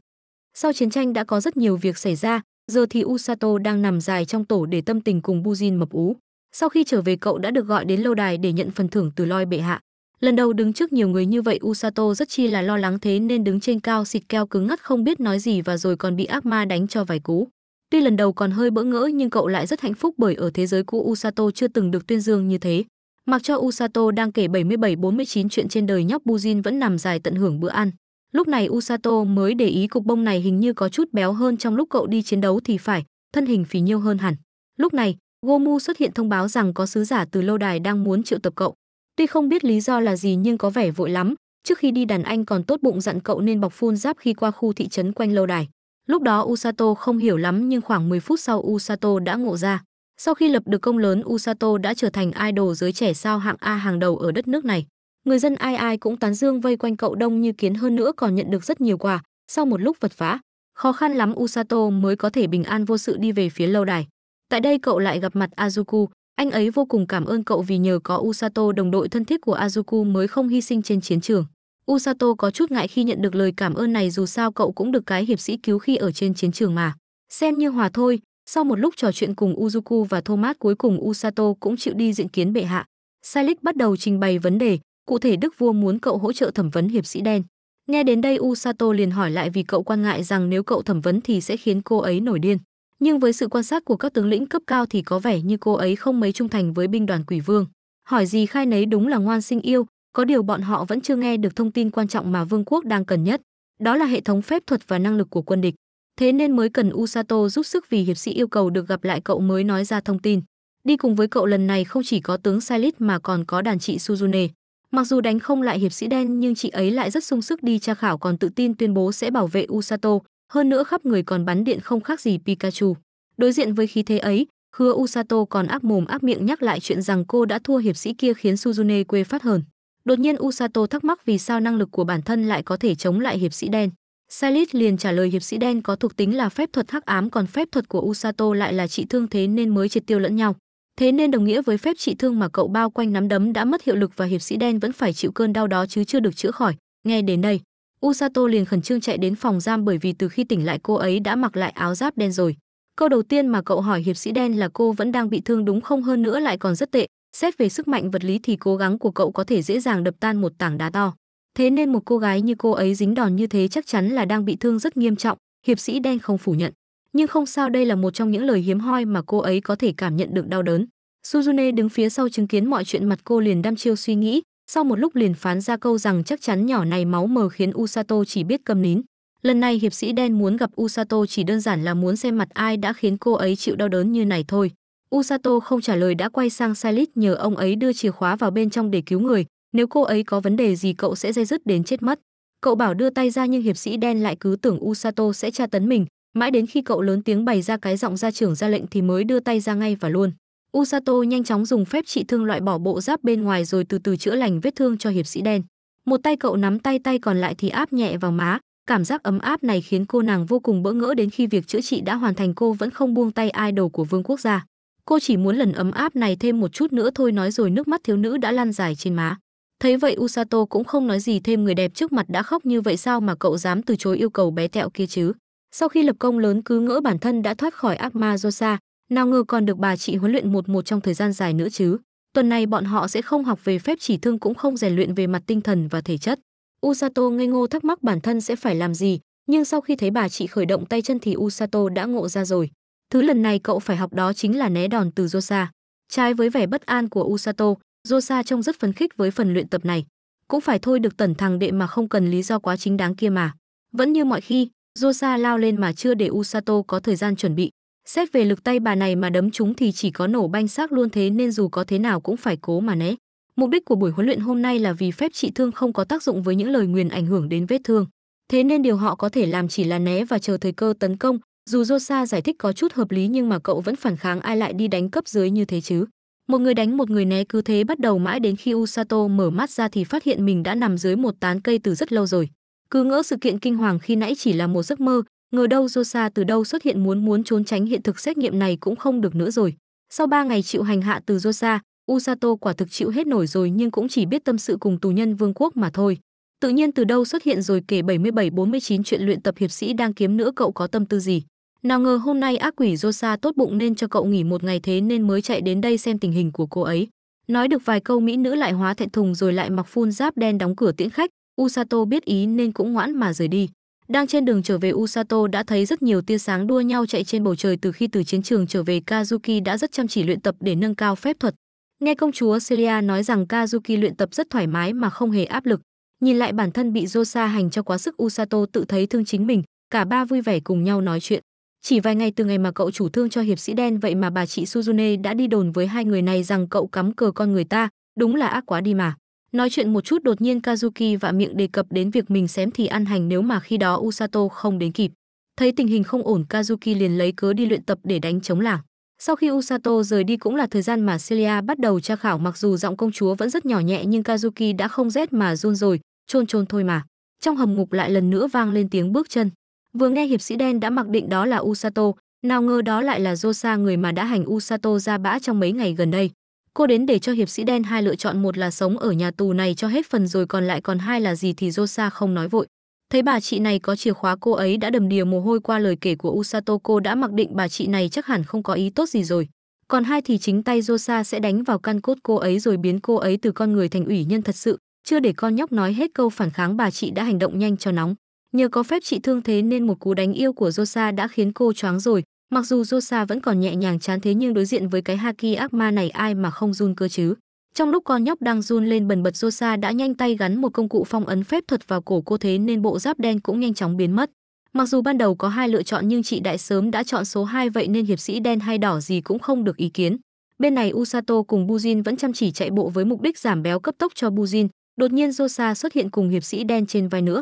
Sau chiến tranh đã có rất nhiều việc xảy ra, Giờ thì Usato đang nằm dài trong tổ để tâm tình cùng Bujin mập ú. Sau khi trở về cậu đã được gọi đến lâu đài để nhận phần thưởng từ loi bệ hạ. Lần đầu đứng trước nhiều người như vậy Usato rất chi là lo lắng thế nên đứng trên cao xịt keo cứng ngắt không biết nói gì và rồi còn bị ác ma đánh cho vài cú. Tuy lần đầu còn hơi bỡ ngỡ nhưng cậu lại rất hạnh phúc bởi ở thế giới cũ Usato chưa từng được tuyên dương như thế. Mặc cho Usato đang kể 77-49 chuyện trên đời nhóc Bujin vẫn nằm dài tận hưởng bữa ăn. Lúc này Usato mới để ý cục bông này hình như có chút béo hơn trong lúc cậu đi chiến đấu thì phải, thân hình phì nhiêu hơn hẳn. Lúc này, Gomu xuất hiện thông báo rằng có sứ giả từ lâu đài đang muốn triệu tập cậu. Tuy không biết lý do là gì nhưng có vẻ vội lắm, trước khi đi đàn anh còn tốt bụng dặn cậu nên bọc phun giáp khi qua khu thị trấn quanh lâu đài. Lúc đó Usato không hiểu lắm nhưng khoảng 10 phút sau Usato đã ngộ ra. Sau khi lập được công lớn Usato đã trở thành idol giới trẻ sao hạng A hàng đầu ở đất nước này. Người dân ai ai cũng tán dương vây quanh cậu đông như kiến hơn nữa còn nhận được rất nhiều quà, sau một lúc vật vã, khó khăn lắm Usato mới có thể bình an vô sự đi về phía lâu đài. Tại đây cậu lại gặp mặt Azuku, anh ấy vô cùng cảm ơn cậu vì nhờ có Usato đồng đội thân thiết của Azuku mới không hy sinh trên chiến trường. Usato có chút ngại khi nhận được lời cảm ơn này dù sao cậu cũng được cái hiệp sĩ cứu khi ở trên chiến trường mà. Xem như hòa thôi, sau một lúc trò chuyện cùng Uzuku và Thomas cuối cùng Usato cũng chịu đi diện kiến bệ hạ. Sailik bắt đầu trình bày vấn đề, Cụ thể Đức vua muốn cậu hỗ trợ thẩm vấn hiệp sĩ đen. Nghe đến đây Usato liền hỏi lại vì cậu quan ngại rằng nếu cậu thẩm vấn thì sẽ khiến cô ấy nổi điên. Nhưng với sự quan sát của các tướng lĩnh cấp cao thì có vẻ như cô ấy không mấy trung thành với binh đoàn quỷ vương. Hỏi gì khai nấy đúng là ngoan sinh yêu, có điều bọn họ vẫn chưa nghe được thông tin quan trọng mà vương quốc đang cần nhất. Đó là hệ thống phép thuật và năng lực của quân địch. Thế nên mới cần Usato giúp sức vì hiệp sĩ yêu cầu được gặp lại cậu mới nói ra thông tin. Đi cùng với cậu lần này không chỉ có tướng Silit mà còn có đàn chị Suzune. Mặc dù đánh không lại hiệp sĩ đen nhưng chị ấy lại rất sung sức đi tra khảo còn tự tin tuyên bố sẽ bảo vệ Usato, hơn nữa khắp người còn bắn điện không khác gì Pikachu. Đối diện với khí thế ấy, Hứa Usato còn ác mồm ác miệng nhắc lại chuyện rằng cô đã thua hiệp sĩ kia khiến Suzune quê phát hờn. Đột nhiên Usato thắc mắc vì sao năng lực của bản thân lại có thể chống lại hiệp sĩ đen. Salit liền trả lời hiệp sĩ đen có thuộc tính là phép thuật hắc ám còn phép thuật của Usato lại là trị thương thế nên mới triệt tiêu lẫn nhau. Thế nên đồng nghĩa với phép trị thương mà cậu bao quanh nắm đấm đã mất hiệu lực và hiệp sĩ đen vẫn phải chịu cơn đau đó chứ chưa được chữa khỏi. Nghe đến đây, Usato liền khẩn trương chạy đến phòng giam bởi vì từ khi tỉnh lại cô ấy đã mặc lại áo giáp đen rồi. Câu đầu tiên mà cậu hỏi hiệp sĩ đen là cô vẫn đang bị thương đúng không hơn nữa lại còn rất tệ. Xét về sức mạnh vật lý thì cố gắng của cậu có thể dễ dàng đập tan một tảng đá to. Thế nên một cô gái như cô ấy dính đòn như thế chắc chắn là đang bị thương rất nghiêm trọng, hiệp sĩ đen không phủ nhận nhưng không sao đây là một trong những lời hiếm hoi mà cô ấy có thể cảm nhận được đau đớn. Suzune đứng phía sau chứng kiến mọi chuyện mặt cô liền đăm chiêu suy nghĩ, sau một lúc liền phán ra câu rằng chắc chắn nhỏ này máu mờ khiến Usato chỉ biết cầm nín. Lần này hiệp sĩ đen muốn gặp Usato chỉ đơn giản là muốn xem mặt ai đã khiến cô ấy chịu đau đớn như này thôi. Usato không trả lời đã quay sang Silit nhờ ông ấy đưa chìa khóa vào bên trong để cứu người, nếu cô ấy có vấn đề gì cậu sẽ dây dứt đến chết mất. Cậu bảo đưa tay ra nhưng hiệp sĩ đen lại cứ tưởng Usato sẽ tra tấn mình, Mãi đến khi cậu lớn tiếng bày ra cái giọng gia trưởng ra lệnh thì mới đưa tay ra ngay và luôn. Usato nhanh chóng dùng phép trị thương loại bỏ bộ giáp bên ngoài rồi từ từ chữa lành vết thương cho hiệp sĩ đen. Một tay cậu nắm tay tay còn lại thì áp nhẹ vào má, cảm giác ấm áp này khiến cô nàng vô cùng bỡ ngỡ đến khi việc chữa trị đã hoàn thành cô vẫn không buông tay ai idol của vương quốc gia. Cô chỉ muốn lần ấm áp này thêm một chút nữa thôi nói rồi nước mắt thiếu nữ đã lan dài trên má. Thấy vậy Usato cũng không nói gì thêm người đẹp trước mặt đã khóc như vậy sao mà cậu dám từ chối yêu cầu bé tẹo kia chứ. Sau khi lập công lớn cứ ngỡ bản thân đã thoát khỏi ác ma Rosa, nào ngờ còn được bà chị huấn luyện một một trong thời gian dài nữa chứ. Tuần này bọn họ sẽ không học về phép chỉ thương cũng không rèn luyện về mặt tinh thần và thể chất. Usato ngây ngô thắc mắc bản thân sẽ phải làm gì, nhưng sau khi thấy bà chị khởi động tay chân thì Usato đã ngộ ra rồi. Thứ lần này cậu phải học đó chính là né đòn từ Rosa. Trái với vẻ bất an của Usato, Rosa trông rất phấn khích với phần luyện tập này. Cũng phải thôi được tẩn thằng đệ mà không cần lý do quá chính đáng kia mà. Vẫn như mọi khi, Rosa lao lên mà chưa để Usato có thời gian chuẩn bị. Xét về lực tay bà này mà đấm chúng thì chỉ có nổ banh xác luôn thế nên dù có thế nào cũng phải cố mà né. Mục đích của buổi huấn luyện hôm nay là vì phép trị thương không có tác dụng với những lời nguyền ảnh hưởng đến vết thương. Thế nên điều họ có thể làm chỉ là né và chờ thời cơ tấn công. Dù Rosa giải thích có chút hợp lý nhưng mà cậu vẫn phản kháng ai lại đi đánh cấp dưới như thế chứ. Một người đánh một người né cứ thế bắt đầu mãi đến khi Usato mở mắt ra thì phát hiện mình đã nằm dưới một tán cây từ rất lâu rồi. Cứ ngỡ sự kiện kinh hoàng khi nãy chỉ là một giấc mơ, ngờ đâu Rosa từ đâu xuất hiện muốn muốn trốn tránh hiện thực xét nghiệm này cũng không được nữa rồi. Sau ba ngày chịu hành hạ từ Rosa, Usato quả thực chịu hết nổi rồi nhưng cũng chỉ biết tâm sự cùng tù nhân vương quốc mà thôi. Tự nhiên từ đâu xuất hiện rồi kể 77-49 chuyện luyện tập hiệp sĩ đang kiếm nữa cậu có tâm tư gì. Nào ngờ hôm nay ác quỷ Rosa tốt bụng nên cho cậu nghỉ một ngày thế nên mới chạy đến đây xem tình hình của cô ấy. Nói được vài câu mỹ nữ lại hóa thẹn thùng rồi lại mặc phun giáp đen đóng cửa tiễn khách, Usato biết ý nên cũng ngoãn mà rời đi. Đang trên đường trở về Usato đã thấy rất nhiều tia sáng đua nhau chạy trên bầu trời từ khi từ chiến trường trở về Kazuki đã rất chăm chỉ luyện tập để nâng cao phép thuật. Nghe công chúa Seria nói rằng Kazuki luyện tập rất thoải mái mà không hề áp lực. Nhìn lại bản thân bị Josa hành cho quá sức Usato tự thấy thương chính mình, cả ba vui vẻ cùng nhau nói chuyện. Chỉ vài ngày từ ngày mà cậu chủ thương cho hiệp sĩ đen vậy mà bà chị Suzune đã đi đồn với hai người này rằng cậu cắm cờ con người ta, đúng là ác quá đi mà. Nói chuyện một chút đột nhiên Kazuki và miệng đề cập đến việc mình xém thì ăn hành nếu mà khi đó Usato không đến kịp. Thấy tình hình không ổn Kazuki liền lấy cớ đi luyện tập để đánh chống lảng Sau khi Usato rời đi cũng là thời gian mà Celia bắt đầu tra khảo mặc dù giọng công chúa vẫn rất nhỏ nhẹ nhưng Kazuki đã không rét mà run rồi, chôn chôn thôi mà. Trong hầm ngục lại lần nữa vang lên tiếng bước chân. Vừa nghe hiệp sĩ đen đã mặc định đó là Usato, nào ngờ đó lại là Rosa người mà đã hành Usato ra bã trong mấy ngày gần đây. Cô đến để cho hiệp sĩ đen hai lựa chọn một là sống ở nhà tù này cho hết phần rồi còn lại còn hai là gì thì Rosa không nói vội. Thấy bà chị này có chìa khóa cô ấy đã đầm đìa mồ hôi qua lời kể của Usato cô đã mặc định bà chị này chắc hẳn không có ý tốt gì rồi. Còn hai thì chính tay Rosa sẽ đánh vào căn cốt cô ấy rồi biến cô ấy từ con người thành ủy nhân thật sự. Chưa để con nhóc nói hết câu phản kháng bà chị đã hành động nhanh cho nóng. Nhờ có phép chị thương thế nên một cú đánh yêu của Rosa đã khiến cô choáng rồi, Mặc dù Rosa vẫn còn nhẹ nhàng chán thế nhưng đối diện với cái haki ác ma này ai mà không run cơ chứ. Trong lúc con nhóc đang run lên bần bật Rosa đã nhanh tay gắn một công cụ phong ấn phép thuật vào cổ cô thế nên bộ giáp đen cũng nhanh chóng biến mất. Mặc dù ban đầu có hai lựa chọn nhưng chị đại sớm đã chọn số 2 vậy nên hiệp sĩ đen hay đỏ gì cũng không được ý kiến. Bên này Usato cùng Bujin vẫn chăm chỉ chạy bộ với mục đích giảm béo cấp tốc cho Bujin. Đột nhiên Rosa xuất hiện cùng hiệp sĩ đen trên vai nữa.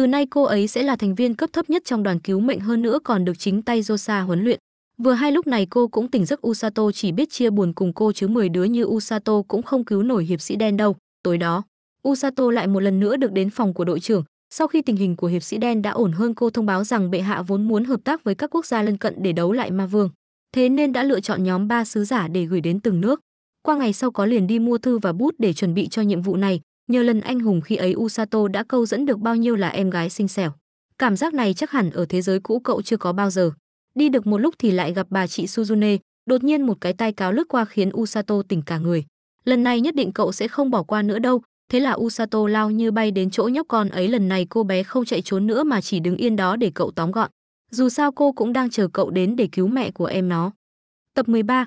Từ nay cô ấy sẽ là thành viên cấp thấp nhất trong đoàn cứu mệnh hơn nữa còn được chính tay Rosa huấn luyện. Vừa hai lúc này cô cũng tỉnh giấc Usato chỉ biết chia buồn cùng cô chứ 10 đứa như Usato cũng không cứu nổi hiệp sĩ đen đâu. Tối đó, Usato lại một lần nữa được đến phòng của đội trưởng. Sau khi tình hình của hiệp sĩ đen đã ổn hơn cô thông báo rằng bệ hạ vốn muốn hợp tác với các quốc gia lân cận để đấu lại ma vương. Thế nên đã lựa chọn nhóm ba sứ giả để gửi đến từng nước. Qua ngày sau có liền đi mua thư và bút để chuẩn bị cho nhiệm vụ này, Nhờ lần anh hùng khi ấy Usato đã câu dẫn được bao nhiêu là em gái xinh xẻo. Cảm giác này chắc hẳn ở thế giới cũ cậu chưa có bao giờ. Đi được một lúc thì lại gặp bà chị Suzune, đột nhiên một cái tay cáo lướt qua khiến Usato tỉnh cả người. Lần này nhất định cậu sẽ không bỏ qua nữa đâu, thế là Usato lao như bay đến chỗ nhóc con ấy lần này cô bé không chạy trốn nữa mà chỉ đứng yên đó để cậu tóm gọn. Dù sao cô cũng đang chờ cậu đến để cứu mẹ của em nó. Tập 13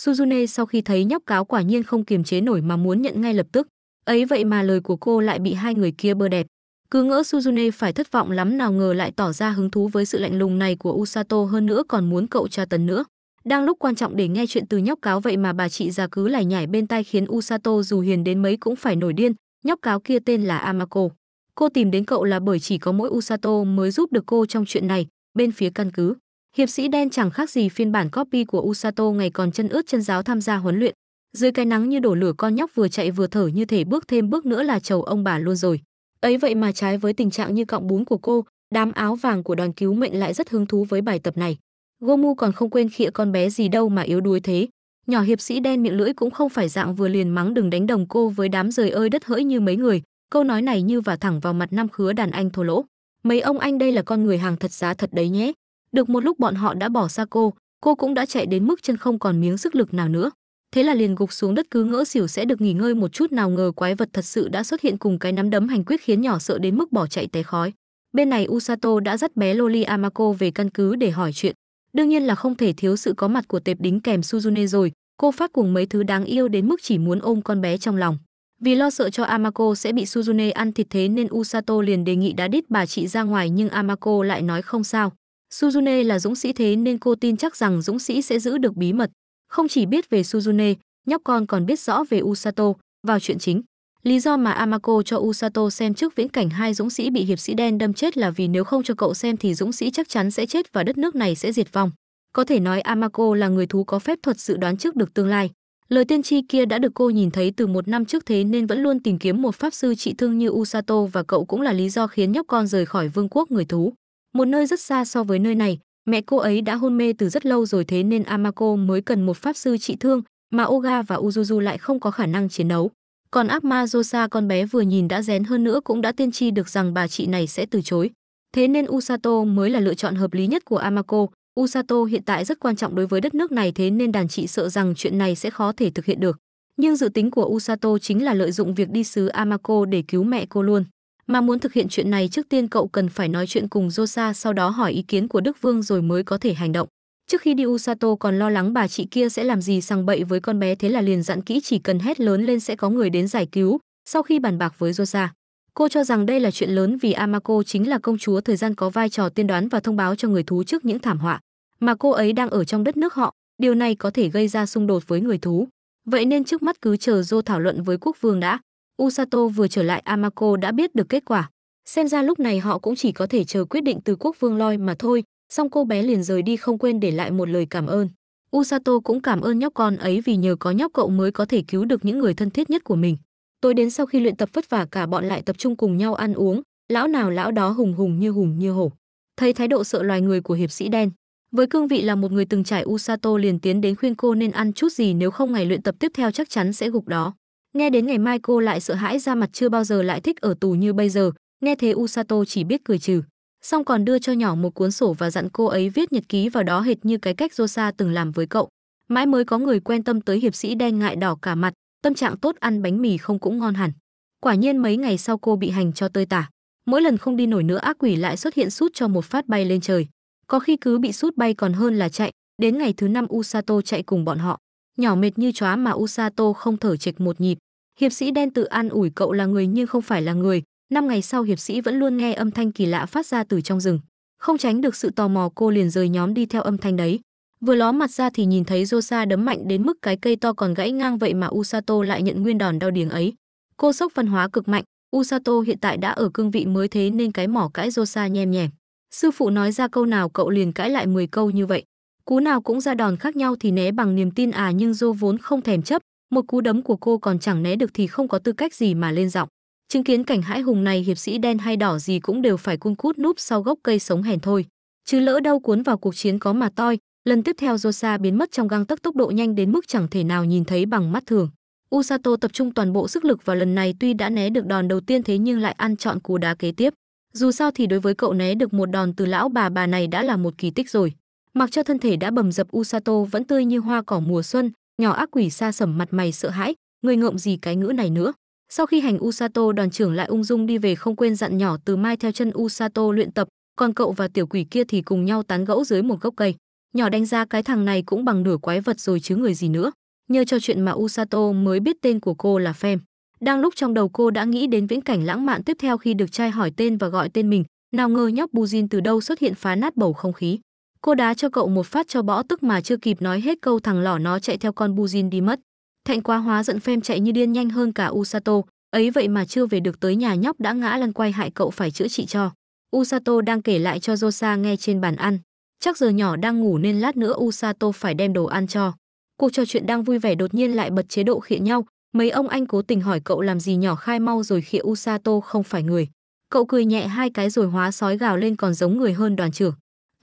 Suzune sau khi thấy nhóc cáo quả nhiên không kiềm chế nổi mà muốn nhận ngay lập tức. Ấy vậy mà lời của cô lại bị hai người kia bơ đẹp. Cứ ngỡ Suzune phải thất vọng lắm nào ngờ lại tỏ ra hứng thú với sự lạnh lùng này của Usato hơn nữa còn muốn cậu tra tấn nữa. Đang lúc quan trọng để nghe chuyện từ nhóc cáo vậy mà bà chị già cứ lải nhải bên tai khiến Usato dù hiền đến mấy cũng phải nổi điên, nhóc cáo kia tên là Amako. Cô tìm đến cậu là bởi chỉ có mỗi Usato mới giúp được cô trong chuyện này, bên phía căn cứ. Hiệp sĩ đen chẳng khác gì phiên bản copy của Usato ngày còn chân ướt chân giáo tham gia huấn luyện, dưới cái nắng như đổ lửa con nhóc vừa chạy vừa thở như thể bước thêm bước nữa là chầu ông bà luôn rồi. Ấy vậy mà trái với tình trạng như cọng bún của cô, đám áo vàng của đoàn cứu mệnh lại rất hứng thú với bài tập này. Gomu còn không quên khịa con bé gì đâu mà yếu đuối thế. Nhỏ hiệp sĩ đen miệng lưỡi cũng không phải dạng vừa liền mắng đừng đánh đồng cô với đám rời ơi đất hỡi như mấy người. Câu nói này như và thẳng vào mặt năm khứa đàn anh thô lỗ. Mấy ông anh đây là con người hàng thật giá thật đấy nhé. Được một lúc bọn họ đã bỏ xa cô, cô cũng đã chạy đến mức chân không còn miếng sức lực nào nữa thế là liền gục xuống đất cứ ngỡ xỉu sẽ được nghỉ ngơi một chút nào ngờ quái vật thật sự đã xuất hiện cùng cái nắm đấm hành quyết khiến nhỏ sợ đến mức bỏ chạy té khói bên này usato đã dắt bé loli amako về căn cứ để hỏi chuyện đương nhiên là không thể thiếu sự có mặt của tệp đính kèm suzune rồi cô phát cùng mấy thứ đáng yêu đến mức chỉ muốn ôm con bé trong lòng vì lo sợ cho amako sẽ bị suzune ăn thịt thế nên usato liền đề nghị đã đít bà chị ra ngoài nhưng amako lại nói không sao suzune là dũng sĩ thế nên cô tin chắc rằng dũng sĩ sẽ giữ được bí mật không chỉ biết về Suzune, nhóc con còn biết rõ về Usato, vào chuyện chính. Lý do mà Amako cho Usato xem trước viễn cảnh hai dũng sĩ bị hiệp sĩ đen đâm chết là vì nếu không cho cậu xem thì dũng sĩ chắc chắn sẽ chết và đất nước này sẽ diệt vong. Có thể nói Amako là người thú có phép thuật dự đoán trước được tương lai. Lời tiên tri kia đã được cô nhìn thấy từ một năm trước thế nên vẫn luôn tìm kiếm một pháp sư trị thương như Usato và cậu cũng là lý do khiến nhóc con rời khỏi vương quốc người thú. Một nơi rất xa so với nơi này, Mẹ cô ấy đã hôn mê từ rất lâu rồi thế nên Amako mới cần một pháp sư trị thương, mà Oga và Uzuzu lại không có khả năng chiến đấu. Còn ác ma con bé vừa nhìn đã rén hơn nữa cũng đã tiên tri được rằng bà chị này sẽ từ chối. Thế nên Usato mới là lựa chọn hợp lý nhất của Amako. Usato hiện tại rất quan trọng đối với đất nước này thế nên đàn chị sợ rằng chuyện này sẽ khó thể thực hiện được. Nhưng dự tính của Usato chính là lợi dụng việc đi xứ Amako để cứu mẹ cô luôn. Mà muốn thực hiện chuyện này trước tiên cậu cần phải nói chuyện cùng Rosa sau đó hỏi ý kiến của Đức Vương rồi mới có thể hành động. Trước khi đi Usato còn lo lắng bà chị kia sẽ làm gì sang bậy với con bé thế là liền dặn kỹ chỉ cần hét lớn lên sẽ có người đến giải cứu. Sau khi bàn bạc với Rosa, cô cho rằng đây là chuyện lớn vì Amako chính là công chúa thời gian có vai trò tiên đoán và thông báo cho người thú trước những thảm họa mà cô ấy đang ở trong đất nước họ. Điều này có thể gây ra xung đột với người thú. Vậy nên trước mắt cứ chờ Dô thảo luận với quốc vương đã. Usato vừa trở lại Amako đã biết được kết quả. Xem ra lúc này họ cũng chỉ có thể chờ quyết định từ quốc vương Loi mà thôi, song cô bé liền rời đi không quên để lại một lời cảm ơn. Usato cũng cảm ơn nhóc con ấy vì nhờ có nhóc cậu mới có thể cứu được những người thân thiết nhất của mình. Tối đến sau khi luyện tập vất vả cả bọn lại tập trung cùng nhau ăn uống, lão nào lão đó hùng hùng như hùng như hổ. Thấy thái độ sợ loài người của hiệp sĩ đen, với cương vị là một người từng trải Usato liền tiến đến khuyên cô nên ăn chút gì nếu không ngày luyện tập tiếp theo chắc chắn sẽ gục đó. Nghe đến ngày mai cô lại sợ hãi ra mặt chưa bao giờ lại thích ở tù như bây giờ, nghe thế Usato chỉ biết cười trừ. Xong còn đưa cho nhỏ một cuốn sổ và dặn cô ấy viết nhật ký vào đó hệt như cái cách Rosa từng làm với cậu. Mãi mới có người quen tâm tới hiệp sĩ đen ngại đỏ cả mặt, tâm trạng tốt ăn bánh mì không cũng ngon hẳn. Quả nhiên mấy ngày sau cô bị hành cho tơi tả. Mỗi lần không đi nổi nữa ác quỷ lại xuất hiện sút cho một phát bay lên trời. Có khi cứ bị sút bay còn hơn là chạy, đến ngày thứ năm Usato chạy cùng bọn họ. Nhỏ mệt như chóa mà Usato không thở chệch một nhịp, Hiệp sĩ đen tự an ủi cậu là người nhưng không phải là người. Năm ngày sau hiệp sĩ vẫn luôn nghe âm thanh kỳ lạ phát ra từ trong rừng. Không tránh được sự tò mò cô liền rời nhóm đi theo âm thanh đấy. Vừa ló mặt ra thì nhìn thấy Rosa đấm mạnh đến mức cái cây to còn gãy ngang vậy mà Usato lại nhận nguyên đòn đau điếng ấy. Cô sốc văn hóa cực mạnh, Usato hiện tại đã ở cương vị mới thế nên cái mỏ cãi Rosa nhem nhèm. Sư phụ nói ra câu nào cậu liền cãi lại 10 câu như vậy. Cú nào cũng ra đòn khác nhau thì né bằng niềm tin à nhưng Dô vốn không thèm chấp, một cú đấm của cô còn chẳng né được thì không có tư cách gì mà lên giọng chứng kiến cảnh hãi hùng này hiệp sĩ đen hay đỏ gì cũng đều phải cun cút núp sau gốc cây sống hèn thôi chứ lỡ đâu cuốn vào cuộc chiến có mà toi lần tiếp theo Rosa biến mất trong găng tấc tốc độ nhanh đến mức chẳng thể nào nhìn thấy bằng mắt thường Usato tập trung toàn bộ sức lực vào lần này tuy đã né được đòn đầu tiên thế nhưng lại ăn chọn cú đá kế tiếp dù sao thì đối với cậu né được một đòn từ lão bà bà này đã là một kỳ tích rồi mặc cho thân thể đã bầm dập Usato vẫn tươi như hoa cỏ mùa xuân Nhỏ ác quỷ xa sầm mặt mày sợ hãi, người ngợm gì cái ngữ này nữa. Sau khi hành Usato đoàn trưởng lại ung dung đi về không quên dặn nhỏ từ mai theo chân Usato luyện tập, còn cậu và tiểu quỷ kia thì cùng nhau tán gẫu dưới một gốc cây. Nhỏ đánh ra cái thằng này cũng bằng nửa quái vật rồi chứ người gì nữa. Nhờ cho chuyện mà Usato mới biết tên của cô là Fem. Đang lúc trong đầu cô đã nghĩ đến viễn cảnh lãng mạn tiếp theo khi được trai hỏi tên và gọi tên mình, nào ngờ nhóc Bujin từ đâu xuất hiện phá nát bầu không khí. Cô đá cho cậu một phát cho bõ tức mà chưa kịp nói hết câu thằng lỏ nó chạy theo con bujin đi mất. Thạnh quá hóa giận phem chạy như điên nhanh hơn cả Usato, ấy vậy mà chưa về được tới nhà nhóc đã ngã lăn quay hại cậu phải chữa trị cho. Usato đang kể lại cho Rosa nghe trên bàn ăn. Chắc giờ nhỏ đang ngủ nên lát nữa Usato phải đem đồ ăn cho. Cuộc trò chuyện đang vui vẻ đột nhiên lại bật chế độ khịa nhau. Mấy ông anh cố tình hỏi cậu làm gì nhỏ khai mau rồi khịa Usato không phải người. Cậu cười nhẹ hai cái rồi hóa sói gào lên còn giống người hơn đoàn trưởng.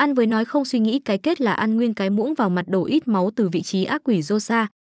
Ăn với nói không suy nghĩ cái kết là ăn nguyên cái muỗng vào mặt đổ ít máu từ vị trí ác quỷ rô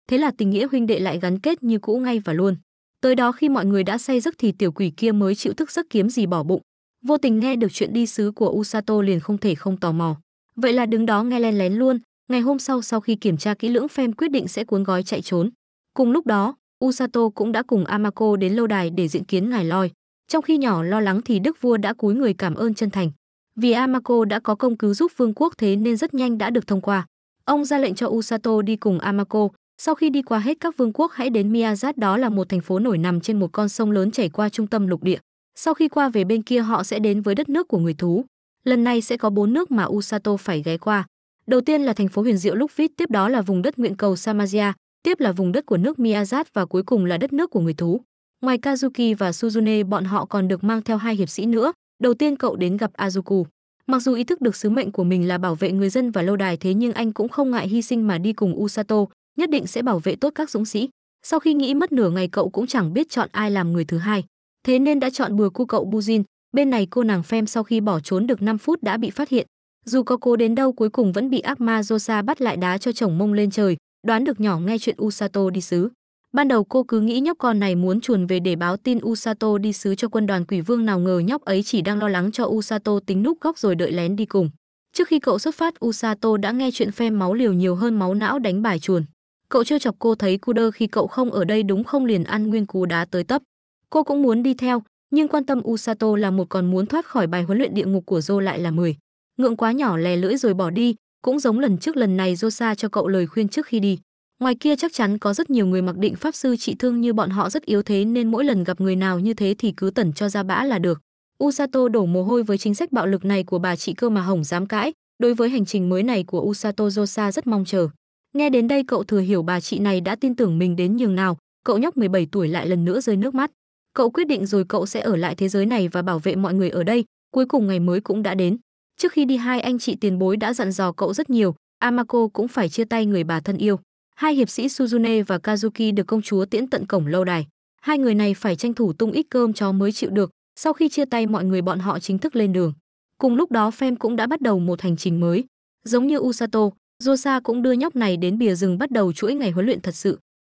thế là tình nghĩa huynh đệ lại gắn kết như cũ ngay và luôn. Tới đó khi mọi người đã say giấc thì tiểu quỷ kia mới chịu thức giấc kiếm gì bỏ bụng. Vô tình nghe được chuyện đi sứ của Usato liền không thể không tò mò. Vậy là đứng đó nghe len lén luôn, ngày hôm sau sau khi kiểm tra kỹ lưỡng Fem quyết định sẽ cuốn gói chạy trốn. Cùng lúc đó, Usato cũng đã cùng Amako đến lâu đài để diện kiến ngài Loi. Trong khi nhỏ lo lắng thì Đức vua đã cúi người cảm ơn chân thành. Vì Amako đã có công cứu giúp vương quốc thế nên rất nhanh đã được thông qua. Ông ra lệnh cho Usato đi cùng Amako, sau khi đi qua hết các vương quốc hãy đến Miyazat đó là một thành phố nổi nằm trên một con sông lớn chảy qua trung tâm lục địa. Sau khi qua về bên kia họ sẽ đến với đất nước của người thú. Lần này sẽ có bốn nước mà Usato phải ghé qua. Đầu tiên là thành phố huyền diệu Lukvit, tiếp đó là vùng đất nguyện cầu Samazia, tiếp là vùng đất của nước Miyazat và cuối cùng là đất nước của người thú. Ngoài Kazuki và Suzune bọn họ còn được mang theo hai hiệp sĩ nữa, Đầu tiên cậu đến gặp Azuku. Mặc dù ý thức được sứ mệnh của mình là bảo vệ người dân và lâu đài thế nhưng anh cũng không ngại hy sinh mà đi cùng Usato, nhất định sẽ bảo vệ tốt các dũng sĩ. Sau khi nghĩ mất nửa ngày cậu cũng chẳng biết chọn ai làm người thứ hai, thế nên đã chọn bừa cu cậu Bujin, bên này cô nàng Fem sau khi bỏ trốn được 5 phút đã bị phát hiện. Dù có cố đến đâu cuối cùng vẫn bị ác ma Josa bắt lại đá cho chồng mông lên trời, đoán được nhỏ nghe chuyện Usato đi xứ. Ban đầu cô cứ nghĩ nhóc con này muốn chuồn về để báo tin Usato đi sứ cho quân đoàn quỷ vương nào ngờ nhóc ấy chỉ đang lo lắng cho Usato tính núp góc rồi đợi lén đi cùng. Trước khi cậu xuất phát Usato đã nghe chuyện phe máu liều nhiều hơn máu não đánh bài chuồn. Cậu chưa chọc cô thấy cu đơ khi cậu không ở đây đúng không liền ăn nguyên cú đá tới tấp. Cô cũng muốn đi theo, nhưng quan tâm Usato là một còn muốn thoát khỏi bài huấn luyện địa ngục của Joe lại là 10. Ngượng quá nhỏ lè lưỡi rồi bỏ đi, cũng giống lần trước lần này Josa cho cậu lời khuyên trước khi đi. Ngoài kia chắc chắn có rất nhiều người mặc định pháp sư trị thương như bọn họ rất yếu thế nên mỗi lần gặp người nào như thế thì cứ tẩn cho ra bã là được. Usato đổ mồ hôi với chính sách bạo lực này của bà chị cơ mà hỏng dám cãi, đối với hành trình mới này của Usato Josa rất mong chờ. Nghe đến đây cậu thừa hiểu bà chị này đã tin tưởng mình đến nhường nào, cậu nhóc 17 tuổi lại lần nữa rơi nước mắt. Cậu quyết định rồi cậu sẽ ở lại thế giới này và bảo vệ mọi người ở đây, cuối cùng ngày mới cũng đã đến. Trước khi đi hai anh chị tiền bối đã dặn dò cậu rất nhiều, Amako cũng phải chia tay người bà thân yêu. Hai hiệp sĩ Suzune và Kazuki được công chúa tiễn tận cổng lâu đài. Hai người này phải tranh thủ tung ít cơm chó mới chịu được, sau khi chia tay mọi người bọn họ chính thức lên đường. Cùng lúc đó Fem cũng đã bắt đầu một hành trình mới. Giống như Usato, Rosa cũng đưa nhóc này đến bìa rừng bắt đầu chuỗi ngày huấn luyện thật sự.